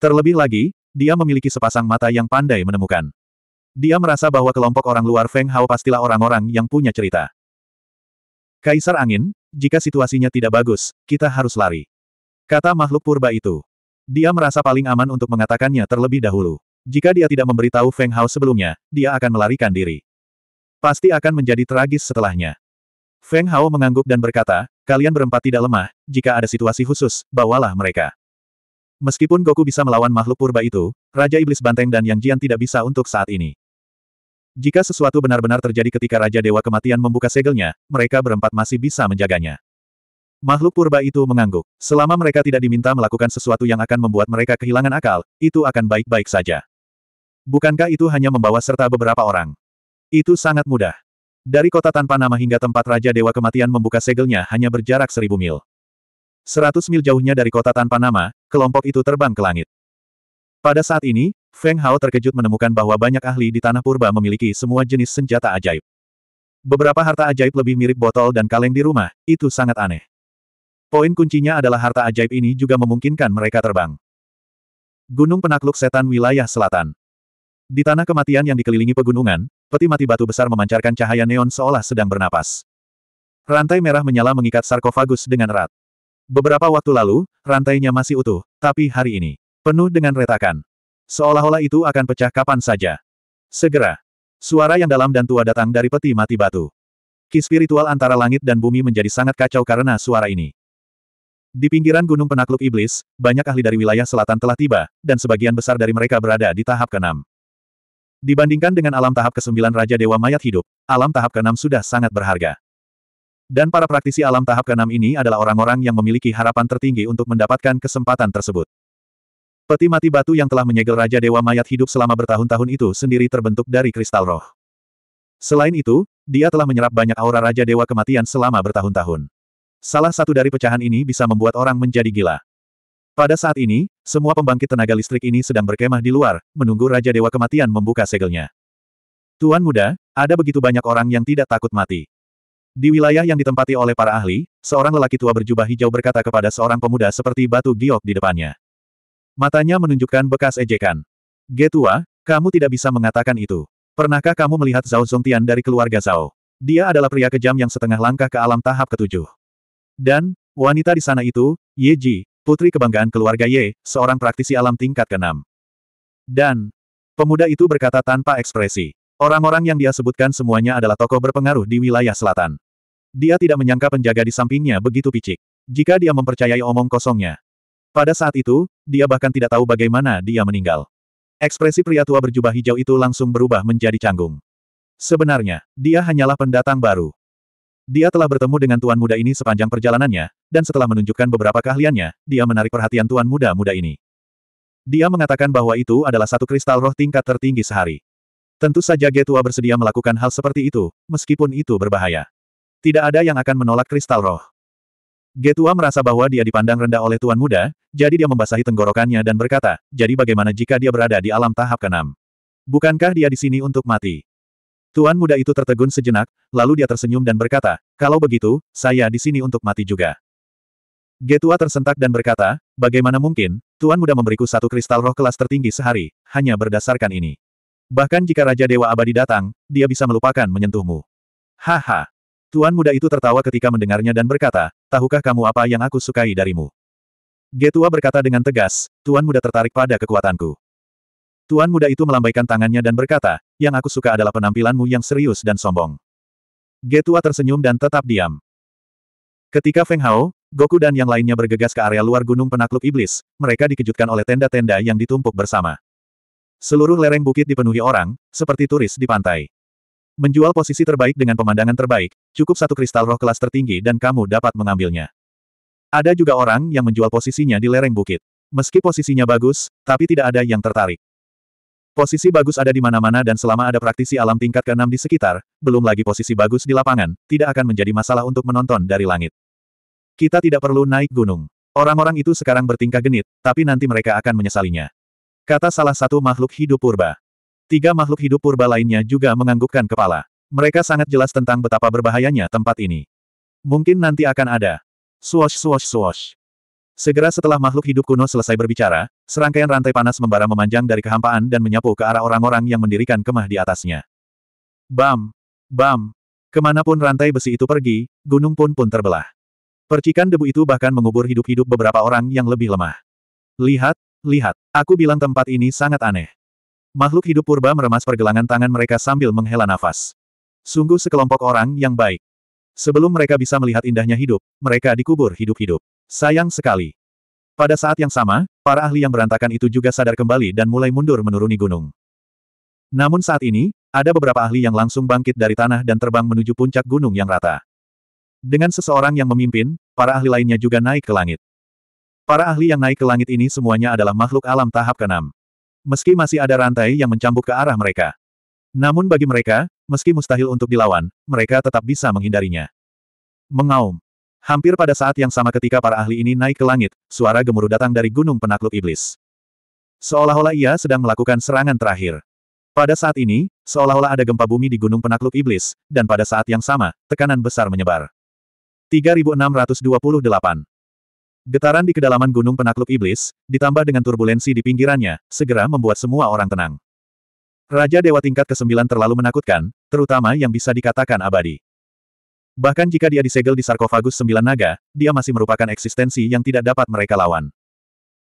Terlebih lagi, dia memiliki sepasang mata yang pandai menemukan. Dia merasa bahwa kelompok orang luar Feng Hao pastilah orang-orang yang punya cerita. Kaisar Angin, jika situasinya tidak bagus, kita harus lari. Kata makhluk purba itu. Dia merasa paling aman untuk mengatakannya terlebih dahulu. Jika dia tidak memberitahu Feng Hao sebelumnya, dia akan melarikan diri. Pasti akan menjadi tragis setelahnya. Feng Hao mengangguk dan berkata, kalian berempat tidak lemah, jika ada situasi khusus, bawalah mereka. Meskipun Goku bisa melawan makhluk purba itu, Raja Iblis Banteng dan Yang Jian tidak bisa untuk saat ini. Jika sesuatu benar-benar terjadi ketika Raja Dewa Kematian membuka segelnya, mereka berempat masih bisa menjaganya. Makhluk purba itu mengangguk. Selama mereka tidak diminta melakukan sesuatu yang akan membuat mereka kehilangan akal, itu akan baik-baik saja. Bukankah itu hanya membawa serta beberapa orang? Itu sangat mudah. Dari kota tanpa nama hingga tempat Raja Dewa Kematian membuka segelnya hanya berjarak seribu mil. Seratus mil jauhnya dari kota tanpa nama, kelompok itu terbang ke langit. Pada saat ini, Feng Hao terkejut menemukan bahwa banyak ahli di Tanah Purba memiliki semua jenis senjata ajaib. Beberapa harta ajaib lebih mirip botol dan kaleng di rumah, itu sangat aneh. Poin kuncinya adalah harta ajaib ini juga memungkinkan mereka terbang. Gunung Penakluk Setan Wilayah Selatan Di Tanah Kematian yang dikelilingi pegunungan, peti mati batu besar memancarkan cahaya neon seolah sedang bernapas. Rantai merah menyala mengikat sarkofagus dengan erat. Beberapa waktu lalu, rantainya masih utuh, tapi hari ini, penuh dengan retakan. Seolah-olah itu akan pecah kapan saja. Segera, suara yang dalam dan tua datang dari peti mati batu. Ki spiritual antara langit dan bumi menjadi sangat kacau karena suara ini. Di pinggiran Gunung Penakluk Iblis, banyak ahli dari wilayah selatan telah tiba, dan sebagian besar dari mereka berada di tahap keenam. Dibandingkan dengan alam tahap ke-9 Raja Dewa Mayat Hidup, alam tahap ke-6 sudah sangat berharga. Dan para praktisi alam tahap ke-6 ini adalah orang-orang yang memiliki harapan tertinggi untuk mendapatkan kesempatan tersebut. Peti mati batu yang telah menyegel Raja Dewa Mayat Hidup selama bertahun-tahun itu sendiri terbentuk dari kristal roh. Selain itu, dia telah menyerap banyak aura Raja Dewa Kematian selama bertahun-tahun. Salah satu dari pecahan ini bisa membuat orang menjadi gila. Pada saat ini, semua pembangkit tenaga listrik ini sedang berkemah di luar, menunggu Raja Dewa Kematian membuka segelnya. Tuan muda, ada begitu banyak orang yang tidak takut mati. Di wilayah yang ditempati oleh para ahli, seorang lelaki tua berjubah hijau berkata kepada seorang pemuda seperti batu giok di depannya. Matanya menunjukkan bekas ejekan. Getua, kamu tidak bisa mengatakan itu. Pernahkah kamu melihat Zhao Zongtian dari keluarga Zhao? Dia adalah pria kejam yang setengah langkah ke alam tahap ketujuh. Dan, wanita di sana itu, Ye Ji, putri kebanggaan keluarga Ye, seorang praktisi alam tingkat ke-6. Dan, pemuda itu berkata tanpa ekspresi. Orang-orang yang dia sebutkan semuanya adalah tokoh berpengaruh di wilayah selatan. Dia tidak menyangka penjaga di sampingnya begitu picik. Jika dia mempercayai omong kosongnya. Pada saat itu, dia bahkan tidak tahu bagaimana dia meninggal. Ekspresi pria tua berjubah hijau itu langsung berubah menjadi canggung. Sebenarnya, dia hanyalah pendatang baru. Dia telah bertemu dengan tuan muda ini sepanjang perjalanannya, dan setelah menunjukkan beberapa keahliannya, dia menarik perhatian tuan muda-muda ini. Dia mengatakan bahwa itu adalah satu kristal roh tingkat tertinggi sehari. Tentu saja Getua bersedia melakukan hal seperti itu, meskipun itu berbahaya. Tidak ada yang akan menolak kristal roh. Getua merasa bahwa dia dipandang rendah oleh tuan muda, jadi dia membasahi tenggorokannya dan berkata, jadi bagaimana jika dia berada di alam tahap keenam? Bukankah dia di sini untuk mati? Tuan muda itu tertegun sejenak, lalu dia tersenyum dan berkata, kalau begitu, saya di sini untuk mati juga. Getua tersentak dan berkata, bagaimana mungkin, Tuan Muda memberiku satu kristal roh kelas tertinggi sehari, hanya berdasarkan ini. Bahkan jika Raja Dewa Abadi datang, dia bisa melupakan menyentuhmu. Haha. Tuan Muda itu tertawa ketika mendengarnya dan berkata, tahukah kamu apa yang aku sukai darimu? Getua berkata dengan tegas, Tuan Muda tertarik pada kekuatanku. Tuan muda itu melambaikan tangannya dan berkata, yang aku suka adalah penampilanmu yang serius dan sombong. Getua tersenyum dan tetap diam. Ketika Feng Hao, Goku dan yang lainnya bergegas ke area luar gunung penakluk iblis, mereka dikejutkan oleh tenda-tenda yang ditumpuk bersama. Seluruh lereng bukit dipenuhi orang, seperti turis di pantai. Menjual posisi terbaik dengan pemandangan terbaik, cukup satu kristal roh kelas tertinggi dan kamu dapat mengambilnya. Ada juga orang yang menjual posisinya di lereng bukit. Meski posisinya bagus, tapi tidak ada yang tertarik. Posisi bagus ada di mana-mana dan selama ada praktisi alam tingkat ke-6 di sekitar, belum lagi posisi bagus di lapangan, tidak akan menjadi masalah untuk menonton dari langit. Kita tidak perlu naik gunung. Orang-orang itu sekarang bertingkah genit, tapi nanti mereka akan menyesalinya. Kata salah satu makhluk hidup purba. Tiga makhluk hidup purba lainnya juga menganggukkan kepala. Mereka sangat jelas tentang betapa berbahayanya tempat ini. Mungkin nanti akan ada. Swosh swosh swosh. Segera setelah makhluk hidup kuno selesai berbicara, serangkaian rantai panas membara memanjang dari kehampaan dan menyapu ke arah orang-orang yang mendirikan kemah di atasnya. Bam! Bam! Kemanapun rantai besi itu pergi, gunung pun pun terbelah. Percikan debu itu bahkan mengubur hidup-hidup beberapa orang yang lebih lemah. Lihat, lihat, aku bilang tempat ini sangat aneh. Makhluk hidup purba meremas pergelangan tangan mereka sambil menghela nafas. Sungguh sekelompok orang yang baik. Sebelum mereka bisa melihat indahnya hidup, mereka dikubur hidup-hidup. Sayang sekali. Pada saat yang sama, para ahli yang berantakan itu juga sadar kembali dan mulai mundur menuruni gunung. Namun saat ini, ada beberapa ahli yang langsung bangkit dari tanah dan terbang menuju puncak gunung yang rata. Dengan seseorang yang memimpin, para ahli lainnya juga naik ke langit. Para ahli yang naik ke langit ini semuanya adalah makhluk alam tahap ke-6. Meski masih ada rantai yang mencambuk ke arah mereka. Namun bagi mereka, meski mustahil untuk dilawan, mereka tetap bisa menghindarinya. Mengaum. Hampir pada saat yang sama ketika para ahli ini naik ke langit, suara gemuruh datang dari gunung penakluk iblis. Seolah-olah ia sedang melakukan serangan terakhir. Pada saat ini, seolah-olah ada gempa bumi di gunung penakluk iblis, dan pada saat yang sama, tekanan besar menyebar. 3628. Getaran di kedalaman gunung penakluk iblis, ditambah dengan turbulensi di pinggirannya, segera membuat semua orang tenang. Raja Dewa tingkat ke-9 terlalu menakutkan, terutama yang bisa dikatakan abadi. Bahkan jika dia disegel di sarkofagus sembilan naga, dia masih merupakan eksistensi yang tidak dapat mereka lawan.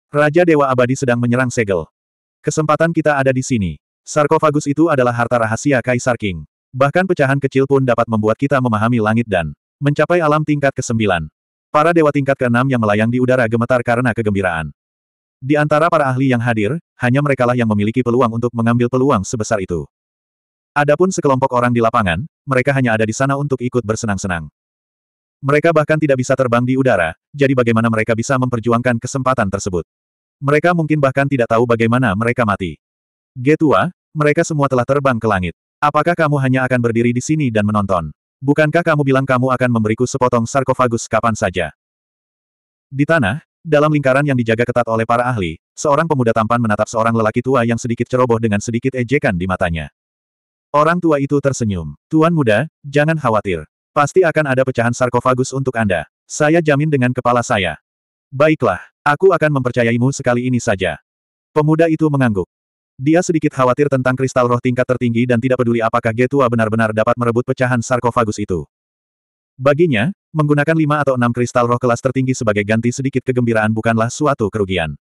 Raja Dewa Abadi sedang menyerang segel. Kesempatan kita ada di sini. Sarkofagus itu adalah harta rahasia Kaisar King. Bahkan pecahan kecil pun dapat membuat kita memahami langit dan Mencapai alam tingkat ke-9. Para dewa tingkat ke-6 yang melayang di udara gemetar karena kegembiraan. Di antara para ahli yang hadir, hanya merekalah yang memiliki peluang untuk mengambil peluang sebesar itu. Adapun sekelompok orang di lapangan, mereka hanya ada di sana untuk ikut bersenang-senang. Mereka bahkan tidak bisa terbang di udara, jadi bagaimana mereka bisa memperjuangkan kesempatan tersebut? Mereka mungkin bahkan tidak tahu bagaimana mereka mati. Getua, mereka semua telah terbang ke langit. Apakah kamu hanya akan berdiri di sini dan menonton? Bukankah kamu bilang kamu akan memberiku sepotong sarkofagus kapan saja? Di tanah, dalam lingkaran yang dijaga ketat oleh para ahli, seorang pemuda tampan menatap seorang lelaki tua yang sedikit ceroboh dengan sedikit ejekan di matanya. Orang tua itu tersenyum. Tuan muda, jangan khawatir. Pasti akan ada pecahan sarkofagus untuk Anda. Saya jamin dengan kepala saya. Baiklah, aku akan mempercayaimu sekali ini saja. Pemuda itu mengangguk. Dia sedikit khawatir tentang kristal roh tingkat tertinggi dan tidak peduli apakah Getua benar-benar dapat merebut pecahan sarkofagus itu. Baginya, menggunakan lima atau enam kristal roh kelas tertinggi sebagai ganti sedikit kegembiraan bukanlah suatu kerugian.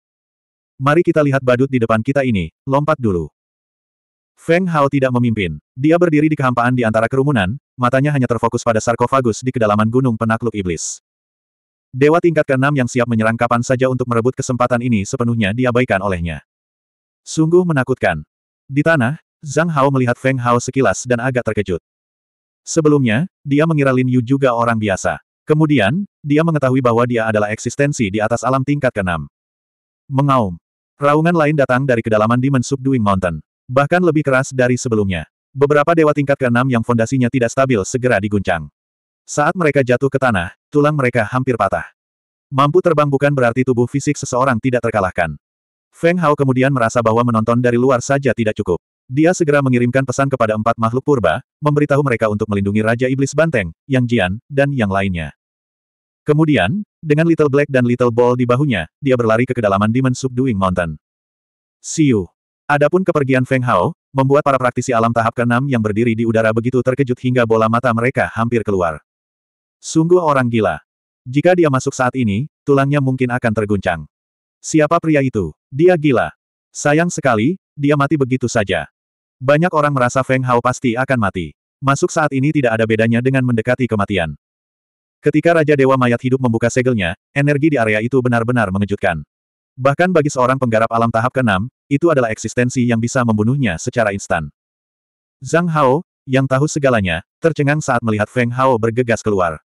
Mari kita lihat badut di depan kita ini, lompat dulu. Feng Hao tidak memimpin. Dia berdiri di kehampaan di antara kerumunan, matanya hanya terfokus pada sarkofagus di kedalaman gunung penakluk iblis. Dewa tingkat keenam yang siap menyerang kapan saja untuk merebut kesempatan ini sepenuhnya diabaikan olehnya. Sungguh menakutkan. Di tanah, Zhang Hao melihat Feng Hao sekilas dan agak terkejut. Sebelumnya, dia mengira Lin Yu juga orang biasa. Kemudian, dia mengetahui bahwa dia adalah eksistensi di atas alam tingkat keenam. Mengaum. Raungan lain datang dari kedalaman Demon Subduing Mountain. Bahkan lebih keras dari sebelumnya. Beberapa dewa tingkat keenam yang fondasinya tidak stabil segera diguncang. Saat mereka jatuh ke tanah, tulang mereka hampir patah. Mampu terbang bukan berarti tubuh fisik seseorang tidak terkalahkan. Feng Hao kemudian merasa bahwa menonton dari luar saja tidak cukup. Dia segera mengirimkan pesan kepada empat makhluk purba, memberitahu mereka untuk melindungi Raja Iblis Banteng, Yang Jian, dan yang lainnya. Kemudian, dengan Little Black dan Little Ball di bahunya, dia berlari ke kedalaman Demon Subduing Mountain. Siu. Adapun kepergian Feng Hao, membuat para praktisi alam tahap ke-6 yang berdiri di udara begitu terkejut hingga bola mata mereka hampir keluar. Sungguh orang gila. Jika dia masuk saat ini, tulangnya mungkin akan terguncang. Siapa pria itu? Dia gila. Sayang sekali, dia mati begitu saja. Banyak orang merasa Feng Hao pasti akan mati. Masuk saat ini tidak ada bedanya dengan mendekati kematian. Ketika Raja Dewa Mayat Hidup membuka segelnya, energi di area itu benar-benar mengejutkan. Bahkan bagi seorang penggarap alam tahap ke-6, itu adalah eksistensi yang bisa membunuhnya secara instan. Zhang Hao, yang tahu segalanya, tercengang saat melihat Feng Hao bergegas keluar.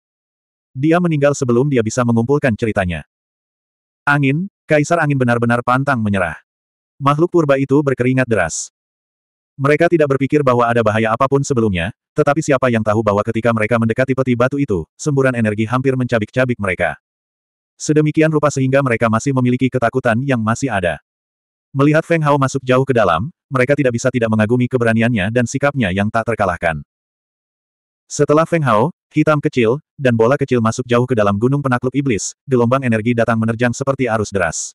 Dia meninggal sebelum dia bisa mengumpulkan ceritanya. Angin, Kaisar Angin benar-benar pantang menyerah. Makhluk purba itu berkeringat deras. Mereka tidak berpikir bahwa ada bahaya apapun sebelumnya, tetapi siapa yang tahu bahwa ketika mereka mendekati peti batu itu, semburan energi hampir mencabik-cabik mereka. Sedemikian rupa sehingga mereka masih memiliki ketakutan yang masih ada. Melihat Feng Hao masuk jauh ke dalam, mereka tidak bisa tidak mengagumi keberaniannya dan sikapnya yang tak terkalahkan. Setelah Feng Hao, Hitam kecil, dan bola kecil masuk jauh ke dalam gunung penakluk iblis, gelombang energi datang menerjang seperti arus deras.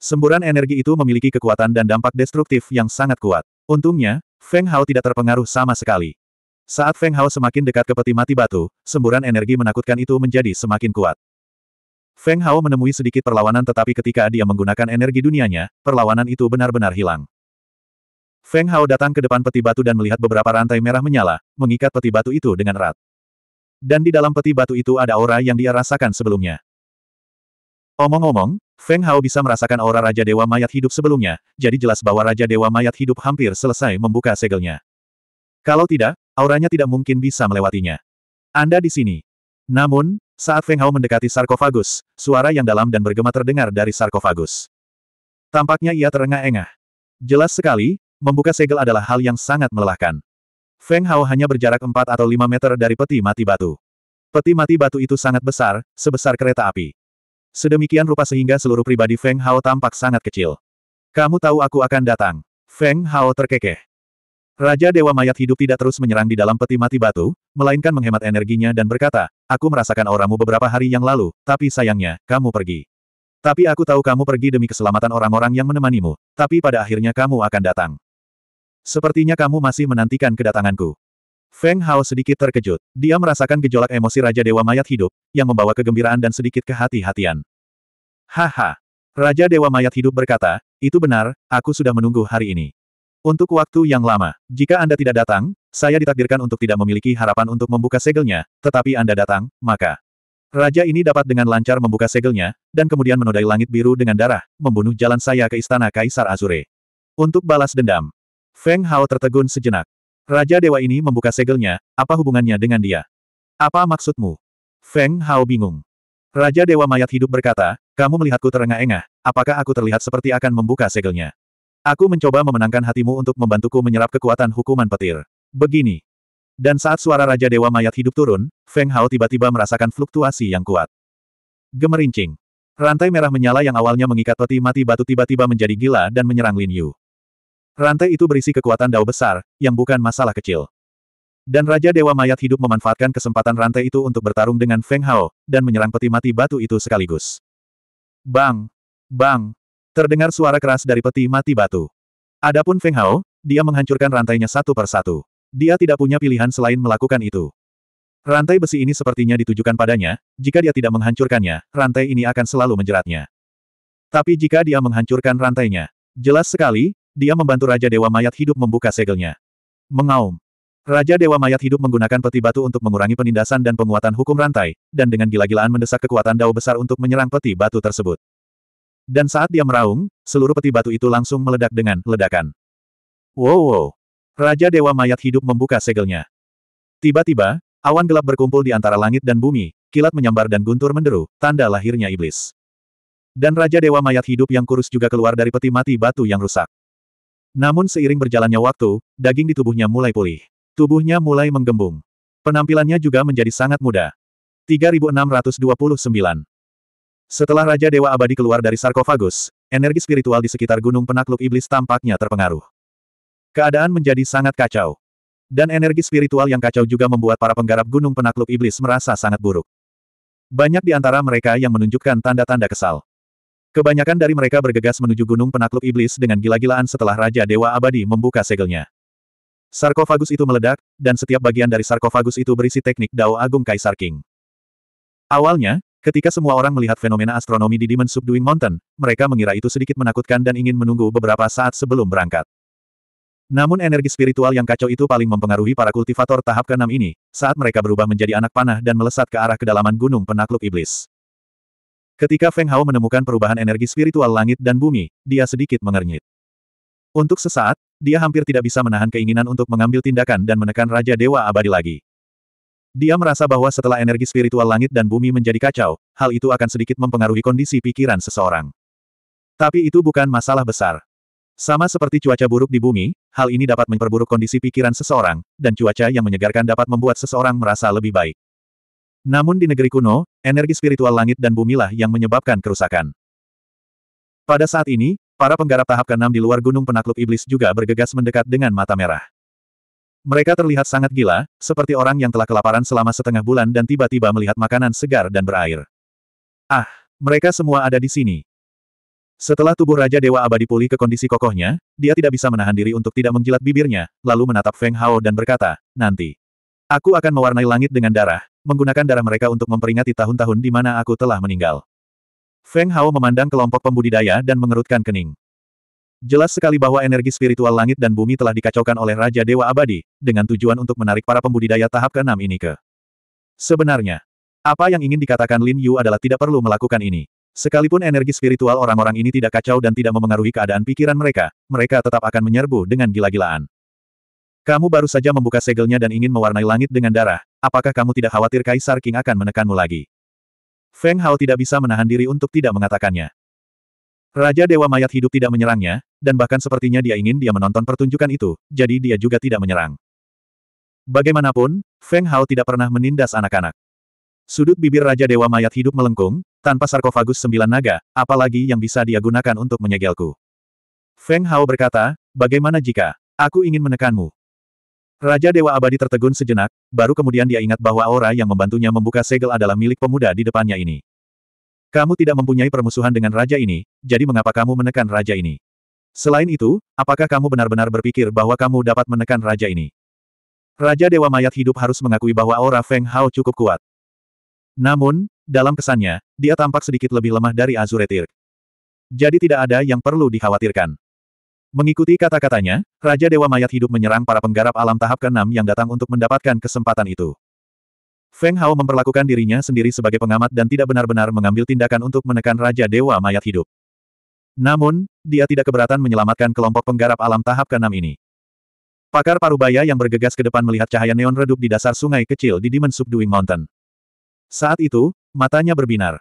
Semburan energi itu memiliki kekuatan dan dampak destruktif yang sangat kuat. Untungnya, Feng Hao tidak terpengaruh sama sekali. Saat Feng Hao semakin dekat ke peti mati batu, semburan energi menakutkan itu menjadi semakin kuat. Feng Hao menemui sedikit perlawanan tetapi ketika dia menggunakan energi dunianya, perlawanan itu benar-benar hilang. Feng Hao datang ke depan peti batu dan melihat beberapa rantai merah menyala, mengikat peti batu itu dengan erat dan di dalam peti batu itu ada aura yang dia rasakan sebelumnya. Omong-omong, Feng Hao bisa merasakan aura Raja Dewa Mayat Hidup sebelumnya, jadi jelas bahwa Raja Dewa Mayat Hidup hampir selesai membuka segelnya. Kalau tidak, auranya tidak mungkin bisa melewatinya. Anda di sini. Namun, saat Feng Hao mendekati sarkofagus, suara yang dalam dan bergema terdengar dari sarkofagus. Tampaknya ia terengah-engah. Jelas sekali, membuka segel adalah hal yang sangat melelahkan. Feng Hao hanya berjarak 4 atau 5 meter dari peti mati batu. Peti mati batu itu sangat besar, sebesar kereta api. Sedemikian rupa sehingga seluruh pribadi Feng Hao tampak sangat kecil. Kamu tahu aku akan datang. Feng Hao terkekeh. Raja Dewa Mayat Hidup tidak terus menyerang di dalam peti mati batu, melainkan menghemat energinya dan berkata, Aku merasakan orangmu beberapa hari yang lalu, tapi sayangnya, kamu pergi. Tapi aku tahu kamu pergi demi keselamatan orang-orang yang menemanimu, tapi pada akhirnya kamu akan datang. Sepertinya kamu masih menantikan kedatanganku. Feng Hao sedikit terkejut. Dia merasakan gejolak emosi Raja Dewa Mayat Hidup, yang membawa kegembiraan dan sedikit kehati-hatian. Haha. Raja Dewa Mayat Hidup berkata, itu benar, aku sudah menunggu hari ini. Untuk waktu yang lama, jika Anda tidak datang, saya ditakdirkan untuk tidak memiliki harapan untuk membuka segelnya, tetapi Anda datang, maka... Raja ini dapat dengan lancar membuka segelnya, dan kemudian menodai langit biru dengan darah, membunuh jalan saya ke istana Kaisar Azure. Untuk balas dendam, Feng Hao tertegun sejenak. Raja Dewa ini membuka segelnya, apa hubungannya dengan dia? Apa maksudmu? Feng Hao bingung. Raja Dewa Mayat Hidup berkata, kamu melihatku terengah-engah, apakah aku terlihat seperti akan membuka segelnya? Aku mencoba memenangkan hatimu untuk membantuku menyerap kekuatan hukuman petir. Begini. Dan saat suara Raja Dewa Mayat Hidup turun, Feng Hao tiba-tiba merasakan fluktuasi yang kuat. Gemerincing. Rantai merah menyala yang awalnya mengikat peti mati batu tiba-tiba menjadi gila dan menyerang Lin Yu. Rantai itu berisi kekuatan dao besar, yang bukan masalah kecil. Dan Raja Dewa Mayat Hidup memanfaatkan kesempatan rantai itu untuk bertarung dengan Feng Hao, dan menyerang peti mati batu itu sekaligus. Bang! Bang! Terdengar suara keras dari peti mati batu. Adapun Feng Hao, dia menghancurkan rantainya satu per satu. Dia tidak punya pilihan selain melakukan itu. Rantai besi ini sepertinya ditujukan padanya, jika dia tidak menghancurkannya, rantai ini akan selalu menjeratnya. Tapi jika dia menghancurkan rantainya, jelas sekali, dia membantu Raja Dewa Mayat Hidup membuka segelnya. Mengaum. Raja Dewa Mayat Hidup menggunakan peti batu untuk mengurangi penindasan dan penguatan hukum rantai, dan dengan gila-gilaan mendesak kekuatan dao besar untuk menyerang peti batu tersebut. Dan saat dia meraung, seluruh peti batu itu langsung meledak dengan ledakan. Wow wow. Raja Dewa Mayat Hidup membuka segelnya. Tiba-tiba, awan gelap berkumpul di antara langit dan bumi, kilat menyambar dan guntur menderu, tanda lahirnya iblis. Dan Raja Dewa Mayat Hidup yang kurus juga keluar dari peti mati batu yang rusak. Namun seiring berjalannya waktu, daging di tubuhnya mulai pulih. Tubuhnya mulai menggembung. Penampilannya juga menjadi sangat muda. 3629 Setelah Raja Dewa Abadi keluar dari sarkofagus, energi spiritual di sekitar Gunung Penakluk Iblis tampaknya terpengaruh. Keadaan menjadi sangat kacau. Dan energi spiritual yang kacau juga membuat para penggarap Gunung Penakluk Iblis merasa sangat buruk. Banyak di antara mereka yang menunjukkan tanda-tanda kesal. Kebanyakan dari mereka bergegas menuju Gunung Penakluk Iblis dengan gila-gilaan setelah Raja Dewa Abadi membuka segelnya. Sarkofagus itu meledak, dan setiap bagian dari sarkofagus itu berisi teknik Dao Agung Kaisar King. Awalnya, ketika semua orang melihat fenomena astronomi di Demon Subduing Mountain, mereka mengira itu sedikit menakutkan dan ingin menunggu beberapa saat sebelum berangkat. Namun energi spiritual yang kacau itu paling mempengaruhi para kultivator tahap ke-6 ini, saat mereka berubah menjadi anak panah dan melesat ke arah kedalaman gunung penakluk iblis. Ketika Feng Hao menemukan perubahan energi spiritual langit dan bumi, dia sedikit mengernyit. Untuk sesaat, dia hampir tidak bisa menahan keinginan untuk mengambil tindakan dan menekan Raja Dewa Abadi lagi. Dia merasa bahwa setelah energi spiritual langit dan bumi menjadi kacau, hal itu akan sedikit mempengaruhi kondisi pikiran seseorang. Tapi itu bukan masalah besar. Sama seperti cuaca buruk di bumi, hal ini dapat memperburuk kondisi pikiran seseorang, dan cuaca yang menyegarkan dapat membuat seseorang merasa lebih baik. Namun di negeri kuno, energi spiritual langit dan bumilah yang menyebabkan kerusakan. Pada saat ini, para penggarap tahap ke-6 di luar gunung penakluk iblis juga bergegas mendekat dengan mata merah. Mereka terlihat sangat gila, seperti orang yang telah kelaparan selama setengah bulan dan tiba-tiba melihat makanan segar dan berair. Ah, mereka semua ada di sini. Setelah tubuh Raja Dewa Abadi pulih ke kondisi kokohnya, dia tidak bisa menahan diri untuk tidak menjilat bibirnya, lalu menatap Feng Hao dan berkata, nanti. Aku akan mewarnai langit dengan darah, menggunakan darah mereka untuk memperingati tahun-tahun di mana aku telah meninggal. Feng Hao memandang kelompok pembudidaya dan mengerutkan kening. Jelas sekali bahwa energi spiritual langit dan bumi telah dikacaukan oleh Raja Dewa Abadi, dengan tujuan untuk menarik para pembudidaya tahap ke-6 ini ke. Sebenarnya, apa yang ingin dikatakan Lin Yu adalah tidak perlu melakukan ini. Sekalipun energi spiritual orang-orang ini tidak kacau dan tidak memengaruhi keadaan pikiran mereka, mereka tetap akan menyerbu dengan gila-gilaan. Kamu baru saja membuka segelnya dan ingin mewarnai langit dengan darah, apakah kamu tidak khawatir Kaisar King akan menekanmu lagi? Feng Hao tidak bisa menahan diri untuk tidak mengatakannya. Raja Dewa Mayat Hidup tidak menyerangnya, dan bahkan sepertinya dia ingin dia menonton pertunjukan itu, jadi dia juga tidak menyerang. Bagaimanapun, Feng Hao tidak pernah menindas anak-anak. Sudut bibir Raja Dewa Mayat Hidup melengkung, tanpa sarkofagus sembilan naga, apalagi yang bisa dia gunakan untuk menyegelku. Feng Hao berkata, bagaimana jika, aku ingin menekanmu, Raja Dewa Abadi tertegun sejenak, baru kemudian dia ingat bahwa aura yang membantunya membuka segel adalah milik pemuda di depannya ini. Kamu tidak mempunyai permusuhan dengan raja ini, jadi mengapa kamu menekan raja ini? Selain itu, apakah kamu benar-benar berpikir bahwa kamu dapat menekan raja ini? Raja Dewa Mayat Hidup harus mengakui bahwa aura Feng Hao cukup kuat. Namun, dalam kesannya, dia tampak sedikit lebih lemah dari Azure Tirk. Jadi tidak ada yang perlu dikhawatirkan. Mengikuti kata-katanya, Raja Dewa Mayat Hidup menyerang para penggarap alam tahap ke-6 yang datang untuk mendapatkan kesempatan itu. Feng Hao memperlakukan dirinya sendiri sebagai pengamat dan tidak benar-benar mengambil tindakan untuk menekan Raja Dewa Mayat Hidup. Namun, dia tidak keberatan menyelamatkan kelompok penggarap alam tahap ke-6 ini. Pakar Parubaya yang bergegas ke depan melihat cahaya neon redup di dasar sungai kecil di Demon Subduing Mountain. Saat itu, matanya berbinar.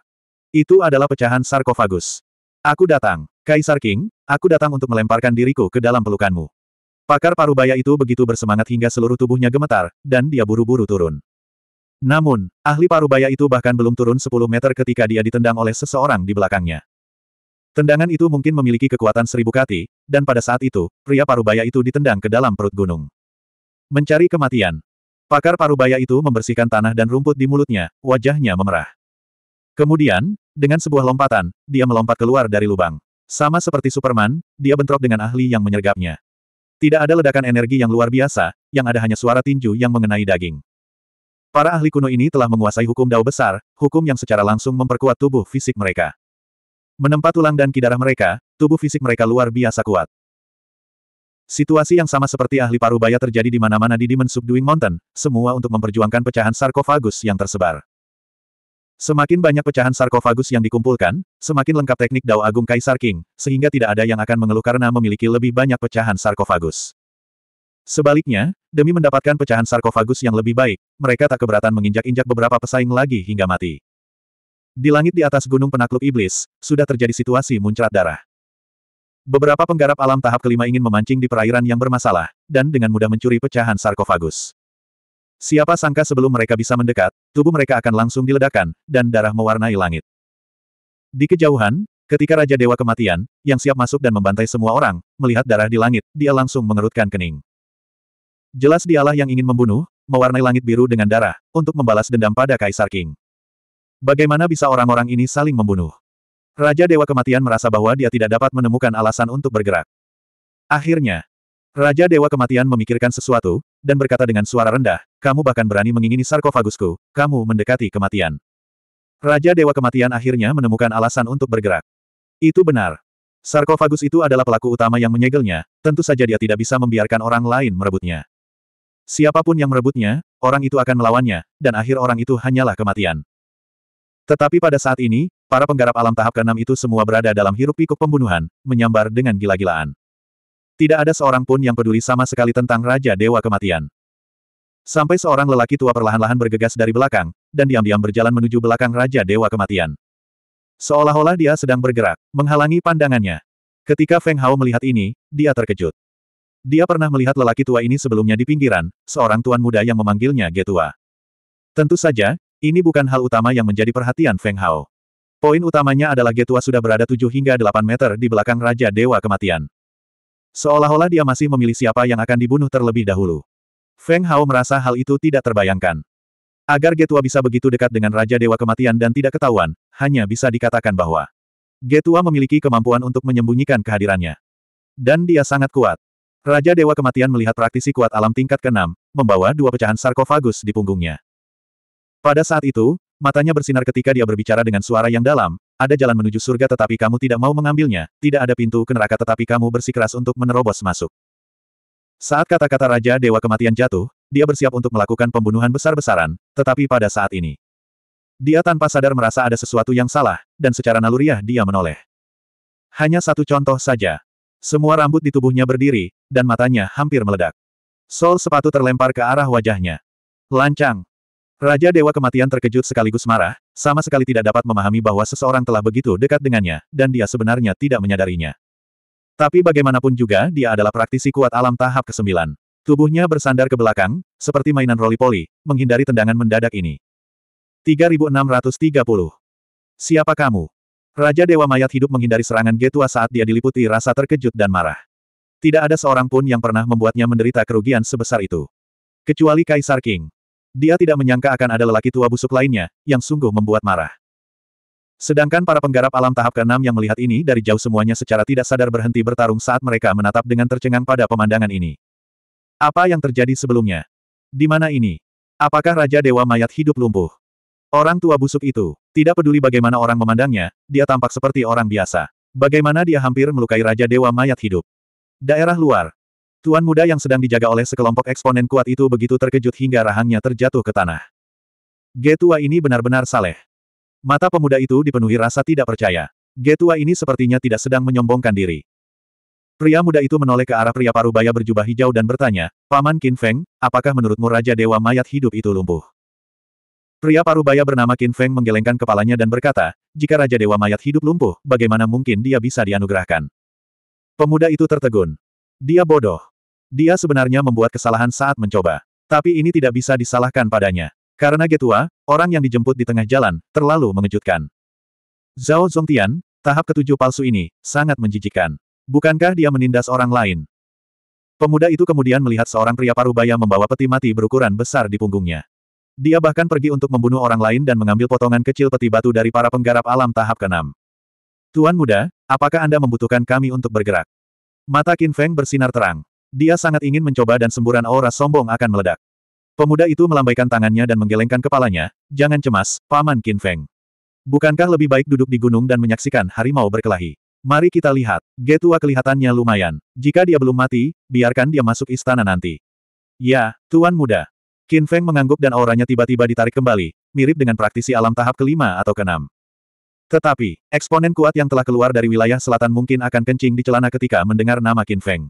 Itu adalah pecahan sarkofagus. Aku datang. Kaisar King, aku datang untuk melemparkan diriku ke dalam pelukanmu. Pakar parubaya itu begitu bersemangat hingga seluruh tubuhnya gemetar, dan dia buru-buru turun. Namun, ahli parubaya itu bahkan belum turun 10 meter ketika dia ditendang oleh seseorang di belakangnya. Tendangan itu mungkin memiliki kekuatan seribu kati, dan pada saat itu, pria parubaya itu ditendang ke dalam perut gunung. Mencari kematian. Pakar parubaya itu membersihkan tanah dan rumput di mulutnya, wajahnya memerah. Kemudian, dengan sebuah lompatan, dia melompat keluar dari lubang. Sama seperti Superman, dia bentrok dengan ahli yang menyergapnya. Tidak ada ledakan energi yang luar biasa, yang ada hanya suara tinju yang mengenai daging. Para ahli kuno ini telah menguasai hukum dao besar, hukum yang secara langsung memperkuat tubuh fisik mereka. Menempat tulang dan kidarah mereka, tubuh fisik mereka luar biasa kuat. Situasi yang sama seperti ahli parubaya terjadi di mana-mana di Demon Subduing Mountain, semua untuk memperjuangkan pecahan sarkofagus yang tersebar. Semakin banyak pecahan sarkofagus yang dikumpulkan, semakin lengkap teknik Dao Agung Kaisar King, sehingga tidak ada yang akan mengeluh karena memiliki lebih banyak pecahan sarkofagus. Sebaliknya, demi mendapatkan pecahan sarkofagus yang lebih baik, mereka tak keberatan menginjak-injak beberapa pesaing lagi hingga mati. Di langit di atas gunung penakluk iblis, sudah terjadi situasi muncrat darah. Beberapa penggarap alam tahap kelima ingin memancing di perairan yang bermasalah, dan dengan mudah mencuri pecahan sarkofagus. Siapa sangka sebelum mereka bisa mendekat, tubuh mereka akan langsung diledakkan, dan darah mewarnai langit. Di kejauhan, ketika Raja Dewa Kematian, yang siap masuk dan membantai semua orang, melihat darah di langit, dia langsung mengerutkan kening. Jelas dialah yang ingin membunuh, mewarnai langit biru dengan darah, untuk membalas dendam pada Kaisar King. Bagaimana bisa orang-orang ini saling membunuh? Raja Dewa Kematian merasa bahwa dia tidak dapat menemukan alasan untuk bergerak. Akhirnya, Raja Dewa Kematian memikirkan sesuatu, dan berkata dengan suara rendah, kamu bahkan berani mengingini sarkofagusku, kamu mendekati kematian. Raja Dewa Kematian akhirnya menemukan alasan untuk bergerak. Itu benar. Sarkofagus itu adalah pelaku utama yang menyegelnya, tentu saja dia tidak bisa membiarkan orang lain merebutnya. Siapapun yang merebutnya, orang itu akan melawannya, dan akhir orang itu hanyalah kematian. Tetapi pada saat ini, para penggarap alam tahap ke itu semua berada dalam hiruk pikuk pembunuhan, menyambar dengan gila-gilaan. Tidak ada seorang pun yang peduli sama sekali tentang Raja Dewa Kematian. Sampai seorang lelaki tua perlahan-lahan bergegas dari belakang, dan diam-diam berjalan menuju belakang Raja Dewa Kematian. Seolah-olah dia sedang bergerak, menghalangi pandangannya. Ketika Feng Hao melihat ini, dia terkejut. Dia pernah melihat lelaki tua ini sebelumnya di pinggiran, seorang tuan muda yang memanggilnya Getua. Tentu saja, ini bukan hal utama yang menjadi perhatian Feng Hao. Poin utamanya adalah Getua sudah berada 7 hingga 8 meter di belakang Raja Dewa Kematian. Seolah-olah dia masih memilih siapa yang akan dibunuh terlebih dahulu. Feng Hao merasa hal itu tidak terbayangkan. Agar Getua bisa begitu dekat dengan Raja Dewa Kematian dan tidak ketahuan, hanya bisa dikatakan bahwa Getua memiliki kemampuan untuk menyembunyikan kehadirannya. Dan dia sangat kuat. Raja Dewa Kematian melihat praktisi kuat alam tingkat ke-6, membawa dua pecahan sarkofagus di punggungnya. Pada saat itu, matanya bersinar ketika dia berbicara dengan suara yang dalam, ada jalan menuju surga tetapi kamu tidak mau mengambilnya, tidak ada pintu ke neraka tetapi kamu bersikeras untuk menerobos masuk. Saat kata-kata Raja Dewa Kematian jatuh, dia bersiap untuk melakukan pembunuhan besar-besaran, tetapi pada saat ini. Dia tanpa sadar merasa ada sesuatu yang salah, dan secara naluriah dia menoleh. Hanya satu contoh saja. Semua rambut di tubuhnya berdiri, dan matanya hampir meledak. Sol sepatu terlempar ke arah wajahnya. Lancang, Raja Dewa Kematian terkejut sekaligus marah, sama sekali tidak dapat memahami bahwa seseorang telah begitu dekat dengannya, dan dia sebenarnya tidak menyadarinya. Tapi bagaimanapun juga dia adalah praktisi kuat alam tahap ke-9. Tubuhnya bersandar ke belakang, seperti mainan roli-poli, menghindari tendangan mendadak ini. 3630. Siapa kamu? Raja Dewa Mayat hidup menghindari serangan Getua saat dia diliputi rasa terkejut dan marah. Tidak ada seorang pun yang pernah membuatnya menderita kerugian sebesar itu. Kecuali Kaisar King. Dia tidak menyangka akan ada lelaki tua busuk lainnya, yang sungguh membuat marah. Sedangkan para penggarap alam tahap ke-6 yang melihat ini dari jauh semuanya secara tidak sadar berhenti bertarung saat mereka menatap dengan tercengang pada pemandangan ini. Apa yang terjadi sebelumnya? Di mana ini? Apakah Raja Dewa Mayat hidup lumpuh? Orang tua busuk itu, tidak peduli bagaimana orang memandangnya, dia tampak seperti orang biasa. Bagaimana dia hampir melukai Raja Dewa Mayat hidup. Daerah luar, Tuan muda yang sedang dijaga oleh sekelompok eksponen kuat itu begitu terkejut hingga rahangnya terjatuh ke tanah. Getua ini benar-benar saleh. Mata pemuda itu dipenuhi rasa tidak percaya. Getua ini sepertinya tidak sedang menyombongkan diri. Pria muda itu menoleh ke arah pria parubaya berjubah hijau dan bertanya, Paman Qin Feng, apakah menurutmu Raja Dewa Mayat hidup itu lumpuh? Pria parubaya bernama Qin Feng menggelengkan kepalanya dan berkata, jika Raja Dewa Mayat hidup lumpuh, bagaimana mungkin dia bisa dianugerahkan? Pemuda itu tertegun. Dia bodoh. Dia sebenarnya membuat kesalahan saat mencoba. Tapi ini tidak bisa disalahkan padanya. Karena Getua, orang yang dijemput di tengah jalan, terlalu mengejutkan. Zhao Zhongtian, tahap ketujuh palsu ini, sangat menjijikkan. Bukankah dia menindas orang lain? Pemuda itu kemudian melihat seorang pria parubaya membawa peti mati berukuran besar di punggungnya. Dia bahkan pergi untuk membunuh orang lain dan mengambil potongan kecil peti batu dari para penggarap alam tahap keenam. Tuan muda, apakah Anda membutuhkan kami untuk bergerak? Mata Qin Feng bersinar terang. Dia sangat ingin mencoba dan semburan aura sombong akan meledak. Pemuda itu melambaikan tangannya dan menggelengkan kepalanya, jangan cemas, Paman Qin Feng. Bukankah lebih baik duduk di gunung dan menyaksikan harimau berkelahi? Mari kita lihat, Getua kelihatannya lumayan. Jika dia belum mati, biarkan dia masuk istana nanti. Ya, Tuan Muda. Qin Feng mengangguk dan auranya tiba-tiba ditarik kembali, mirip dengan praktisi alam tahap kelima atau keenam. Tetapi, eksponen kuat yang telah keluar dari wilayah selatan mungkin akan kencing di celana ketika mendengar nama Qin Feng.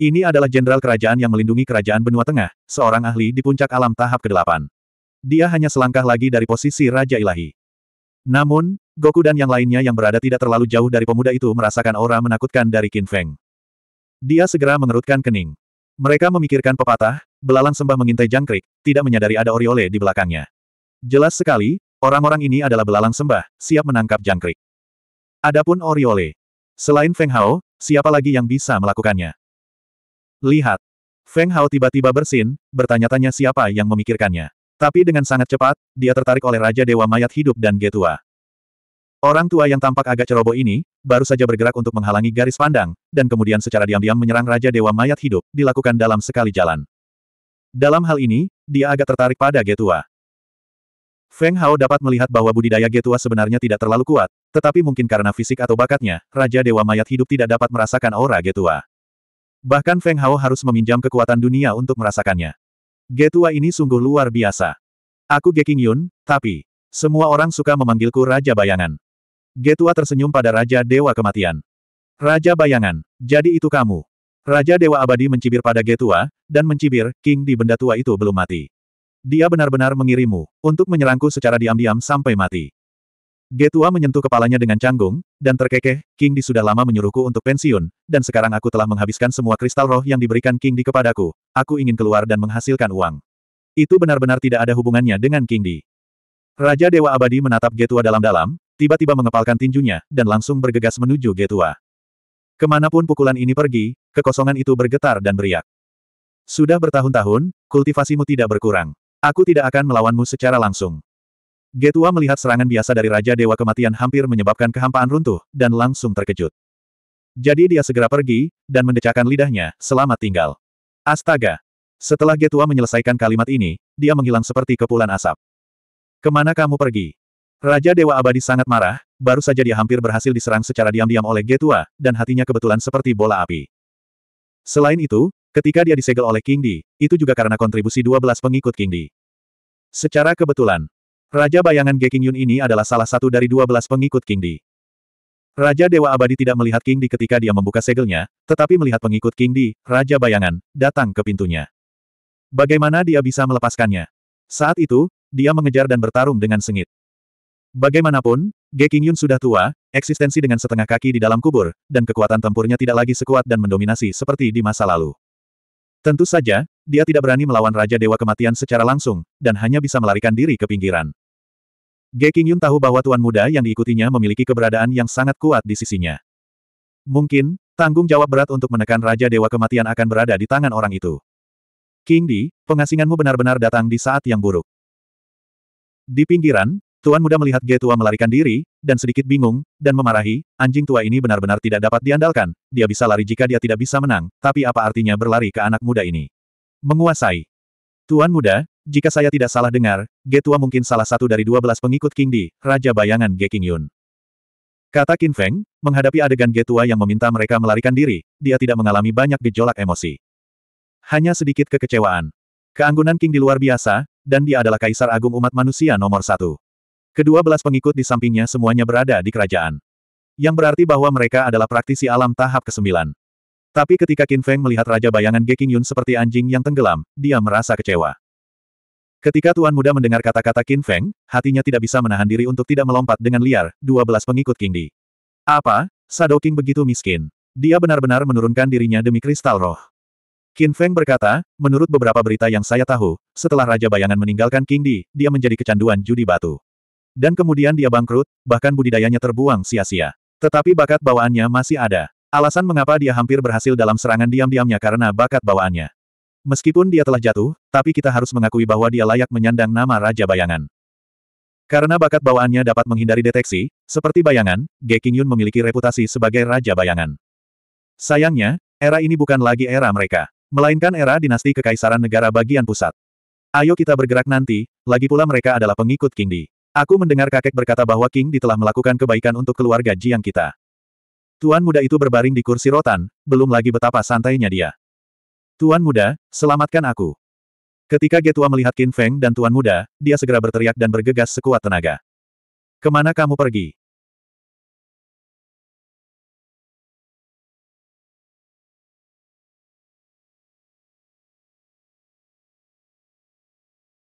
Ini adalah jenderal kerajaan yang melindungi kerajaan benua tengah, seorang ahli di puncak alam tahap ke-8. Dia hanya selangkah lagi dari posisi Raja Ilahi. Namun, Goku dan yang lainnya yang berada tidak terlalu jauh dari pemuda itu merasakan aura menakutkan dari Qin Feng. Dia segera mengerutkan kening. Mereka memikirkan pepatah, belalang sembah mengintai jangkrik, tidak menyadari ada oriole di belakangnya. Jelas sekali, orang-orang ini adalah belalang sembah, siap menangkap jangkrik. Adapun oriole. Selain Feng Hao, siapa lagi yang bisa melakukannya? Lihat. Feng Hao tiba-tiba bersin, bertanya-tanya siapa yang memikirkannya. Tapi dengan sangat cepat, dia tertarik oleh Raja Dewa Mayat Hidup dan Getua. Orang tua yang tampak agak ceroboh ini, baru saja bergerak untuk menghalangi garis pandang, dan kemudian secara diam-diam menyerang Raja Dewa Mayat Hidup, dilakukan dalam sekali jalan. Dalam hal ini, dia agak tertarik pada Getua. Feng Hao dapat melihat bahwa budidaya Getua sebenarnya tidak terlalu kuat, tetapi mungkin karena fisik atau bakatnya, Raja Dewa Mayat Hidup tidak dapat merasakan aura Getua. Bahkan Feng Hao harus meminjam kekuatan dunia untuk merasakannya. Getua ini sungguh luar biasa. Aku Geking Yun, tapi, semua orang suka memanggilku Raja Bayangan. Getua tersenyum pada Raja Dewa Kematian. Raja Bayangan, jadi itu kamu. Raja Dewa Abadi mencibir pada Getua, dan mencibir, King di benda tua itu belum mati. Dia benar-benar mengirimu, untuk menyerangku secara diam-diam sampai mati. Getua menyentuh kepalanya dengan canggung, dan terkekeh, King Di sudah lama menyuruhku untuk pensiun, dan sekarang aku telah menghabiskan semua kristal roh yang diberikan King Di kepadaku. Aku ingin keluar dan menghasilkan uang. Itu benar-benar tidak ada hubungannya dengan King Di. Raja Dewa Abadi menatap Getua dalam-dalam, tiba-tiba mengepalkan tinjunya, dan langsung bergegas menuju Getua. Kemanapun pukulan ini pergi, kekosongan itu bergetar dan beriak. Sudah bertahun-tahun, kultivasimu tidak berkurang. Aku tidak akan melawanmu secara langsung. Getua melihat serangan biasa dari Raja Dewa Kematian hampir menyebabkan kehampaan runtuh, dan langsung terkejut. Jadi dia segera pergi, dan mendecakkan lidahnya, selamat tinggal. Astaga! Setelah Getua menyelesaikan kalimat ini, dia menghilang seperti kepulan asap. Kemana kamu pergi? Raja Dewa Abadi sangat marah, baru saja dia hampir berhasil diserang secara diam-diam oleh Getua, dan hatinya kebetulan seperti bola api. Selain itu, ketika dia disegel oleh King Di, itu juga karena kontribusi 12 pengikut King Di. Secara kebetulan, Raja bayangan Geking Yun ini adalah salah satu dari dua belas pengikut King Di. Raja Dewa Abadi tidak melihat King Di ketika dia membuka segelnya, tetapi melihat pengikut King Di, Raja Bayangan, datang ke pintunya. Bagaimana dia bisa melepaskannya? Saat itu, dia mengejar dan bertarung dengan sengit. Bagaimanapun, Geking Yun sudah tua, eksistensi dengan setengah kaki di dalam kubur, dan kekuatan tempurnya tidak lagi sekuat dan mendominasi seperti di masa lalu. Tentu saja, dia tidak berani melawan Raja Dewa Kematian secara langsung, dan hanya bisa melarikan diri ke pinggiran. Ge Qingyun tahu bahwa tuan muda yang diikutinya memiliki keberadaan yang sangat kuat di sisinya. Mungkin, tanggung jawab berat untuk menekan Raja Dewa Kematian akan berada di tangan orang itu. King Di, pengasinganmu benar-benar datang di saat yang buruk. Di pinggiran, tuan muda melihat Ge tua melarikan diri, dan sedikit bingung, dan memarahi, anjing tua ini benar-benar tidak dapat diandalkan, dia bisa lari jika dia tidak bisa menang, tapi apa artinya berlari ke anak muda ini? Menguasai. Tuan muda, jika saya tidak salah dengar, Getua mungkin salah satu dari dua belas pengikut King Di, Raja Bayangan Ge King Yun. Kata Qin Feng, menghadapi adegan Getua yang meminta mereka melarikan diri, dia tidak mengalami banyak gejolak emosi. Hanya sedikit kekecewaan. Keanggunan King di luar biasa, dan dia adalah Kaisar Agung Umat Manusia nomor satu. Kedua belas pengikut di sampingnya semuanya berada di kerajaan. Yang berarti bahwa mereka adalah praktisi alam tahap ke-9. Tapi ketika Qin Feng melihat Raja Bayangan Ge King Yun seperti anjing yang tenggelam, dia merasa kecewa. Ketika Tuan Muda mendengar kata-kata Qin Feng, hatinya tidak bisa menahan diri untuk tidak melompat dengan liar, 12 pengikut King Di. Apa? Shadow King begitu miskin. Dia benar-benar menurunkan dirinya demi kristal roh. Qin Feng berkata, menurut beberapa berita yang saya tahu, setelah Raja Bayangan meninggalkan King Di, dia menjadi kecanduan judi batu. Dan kemudian dia bangkrut, bahkan budidayanya terbuang sia-sia. Tetapi bakat bawaannya masih ada. Alasan mengapa dia hampir berhasil dalam serangan diam-diamnya karena bakat bawaannya. Meskipun dia telah jatuh, tapi kita harus mengakui bahwa dia layak menyandang nama Raja Bayangan. Karena bakat bawaannya dapat menghindari deteksi, seperti bayangan, Ge Yun memiliki reputasi sebagai Raja Bayangan. Sayangnya, era ini bukan lagi era mereka, melainkan era dinasti kekaisaran negara bagian pusat. Ayo kita bergerak nanti, lagi pula mereka adalah pengikut King Di. Aku mendengar kakek berkata bahwa King Di telah melakukan kebaikan untuk keluarga Jiang kita. Tuan muda itu berbaring di kursi rotan, belum lagi betapa santainya dia. Tuan muda, selamatkan aku. Ketika Getua melihat Qin Feng dan Tuan muda, dia segera berteriak dan bergegas sekuat tenaga. Kemana kamu pergi?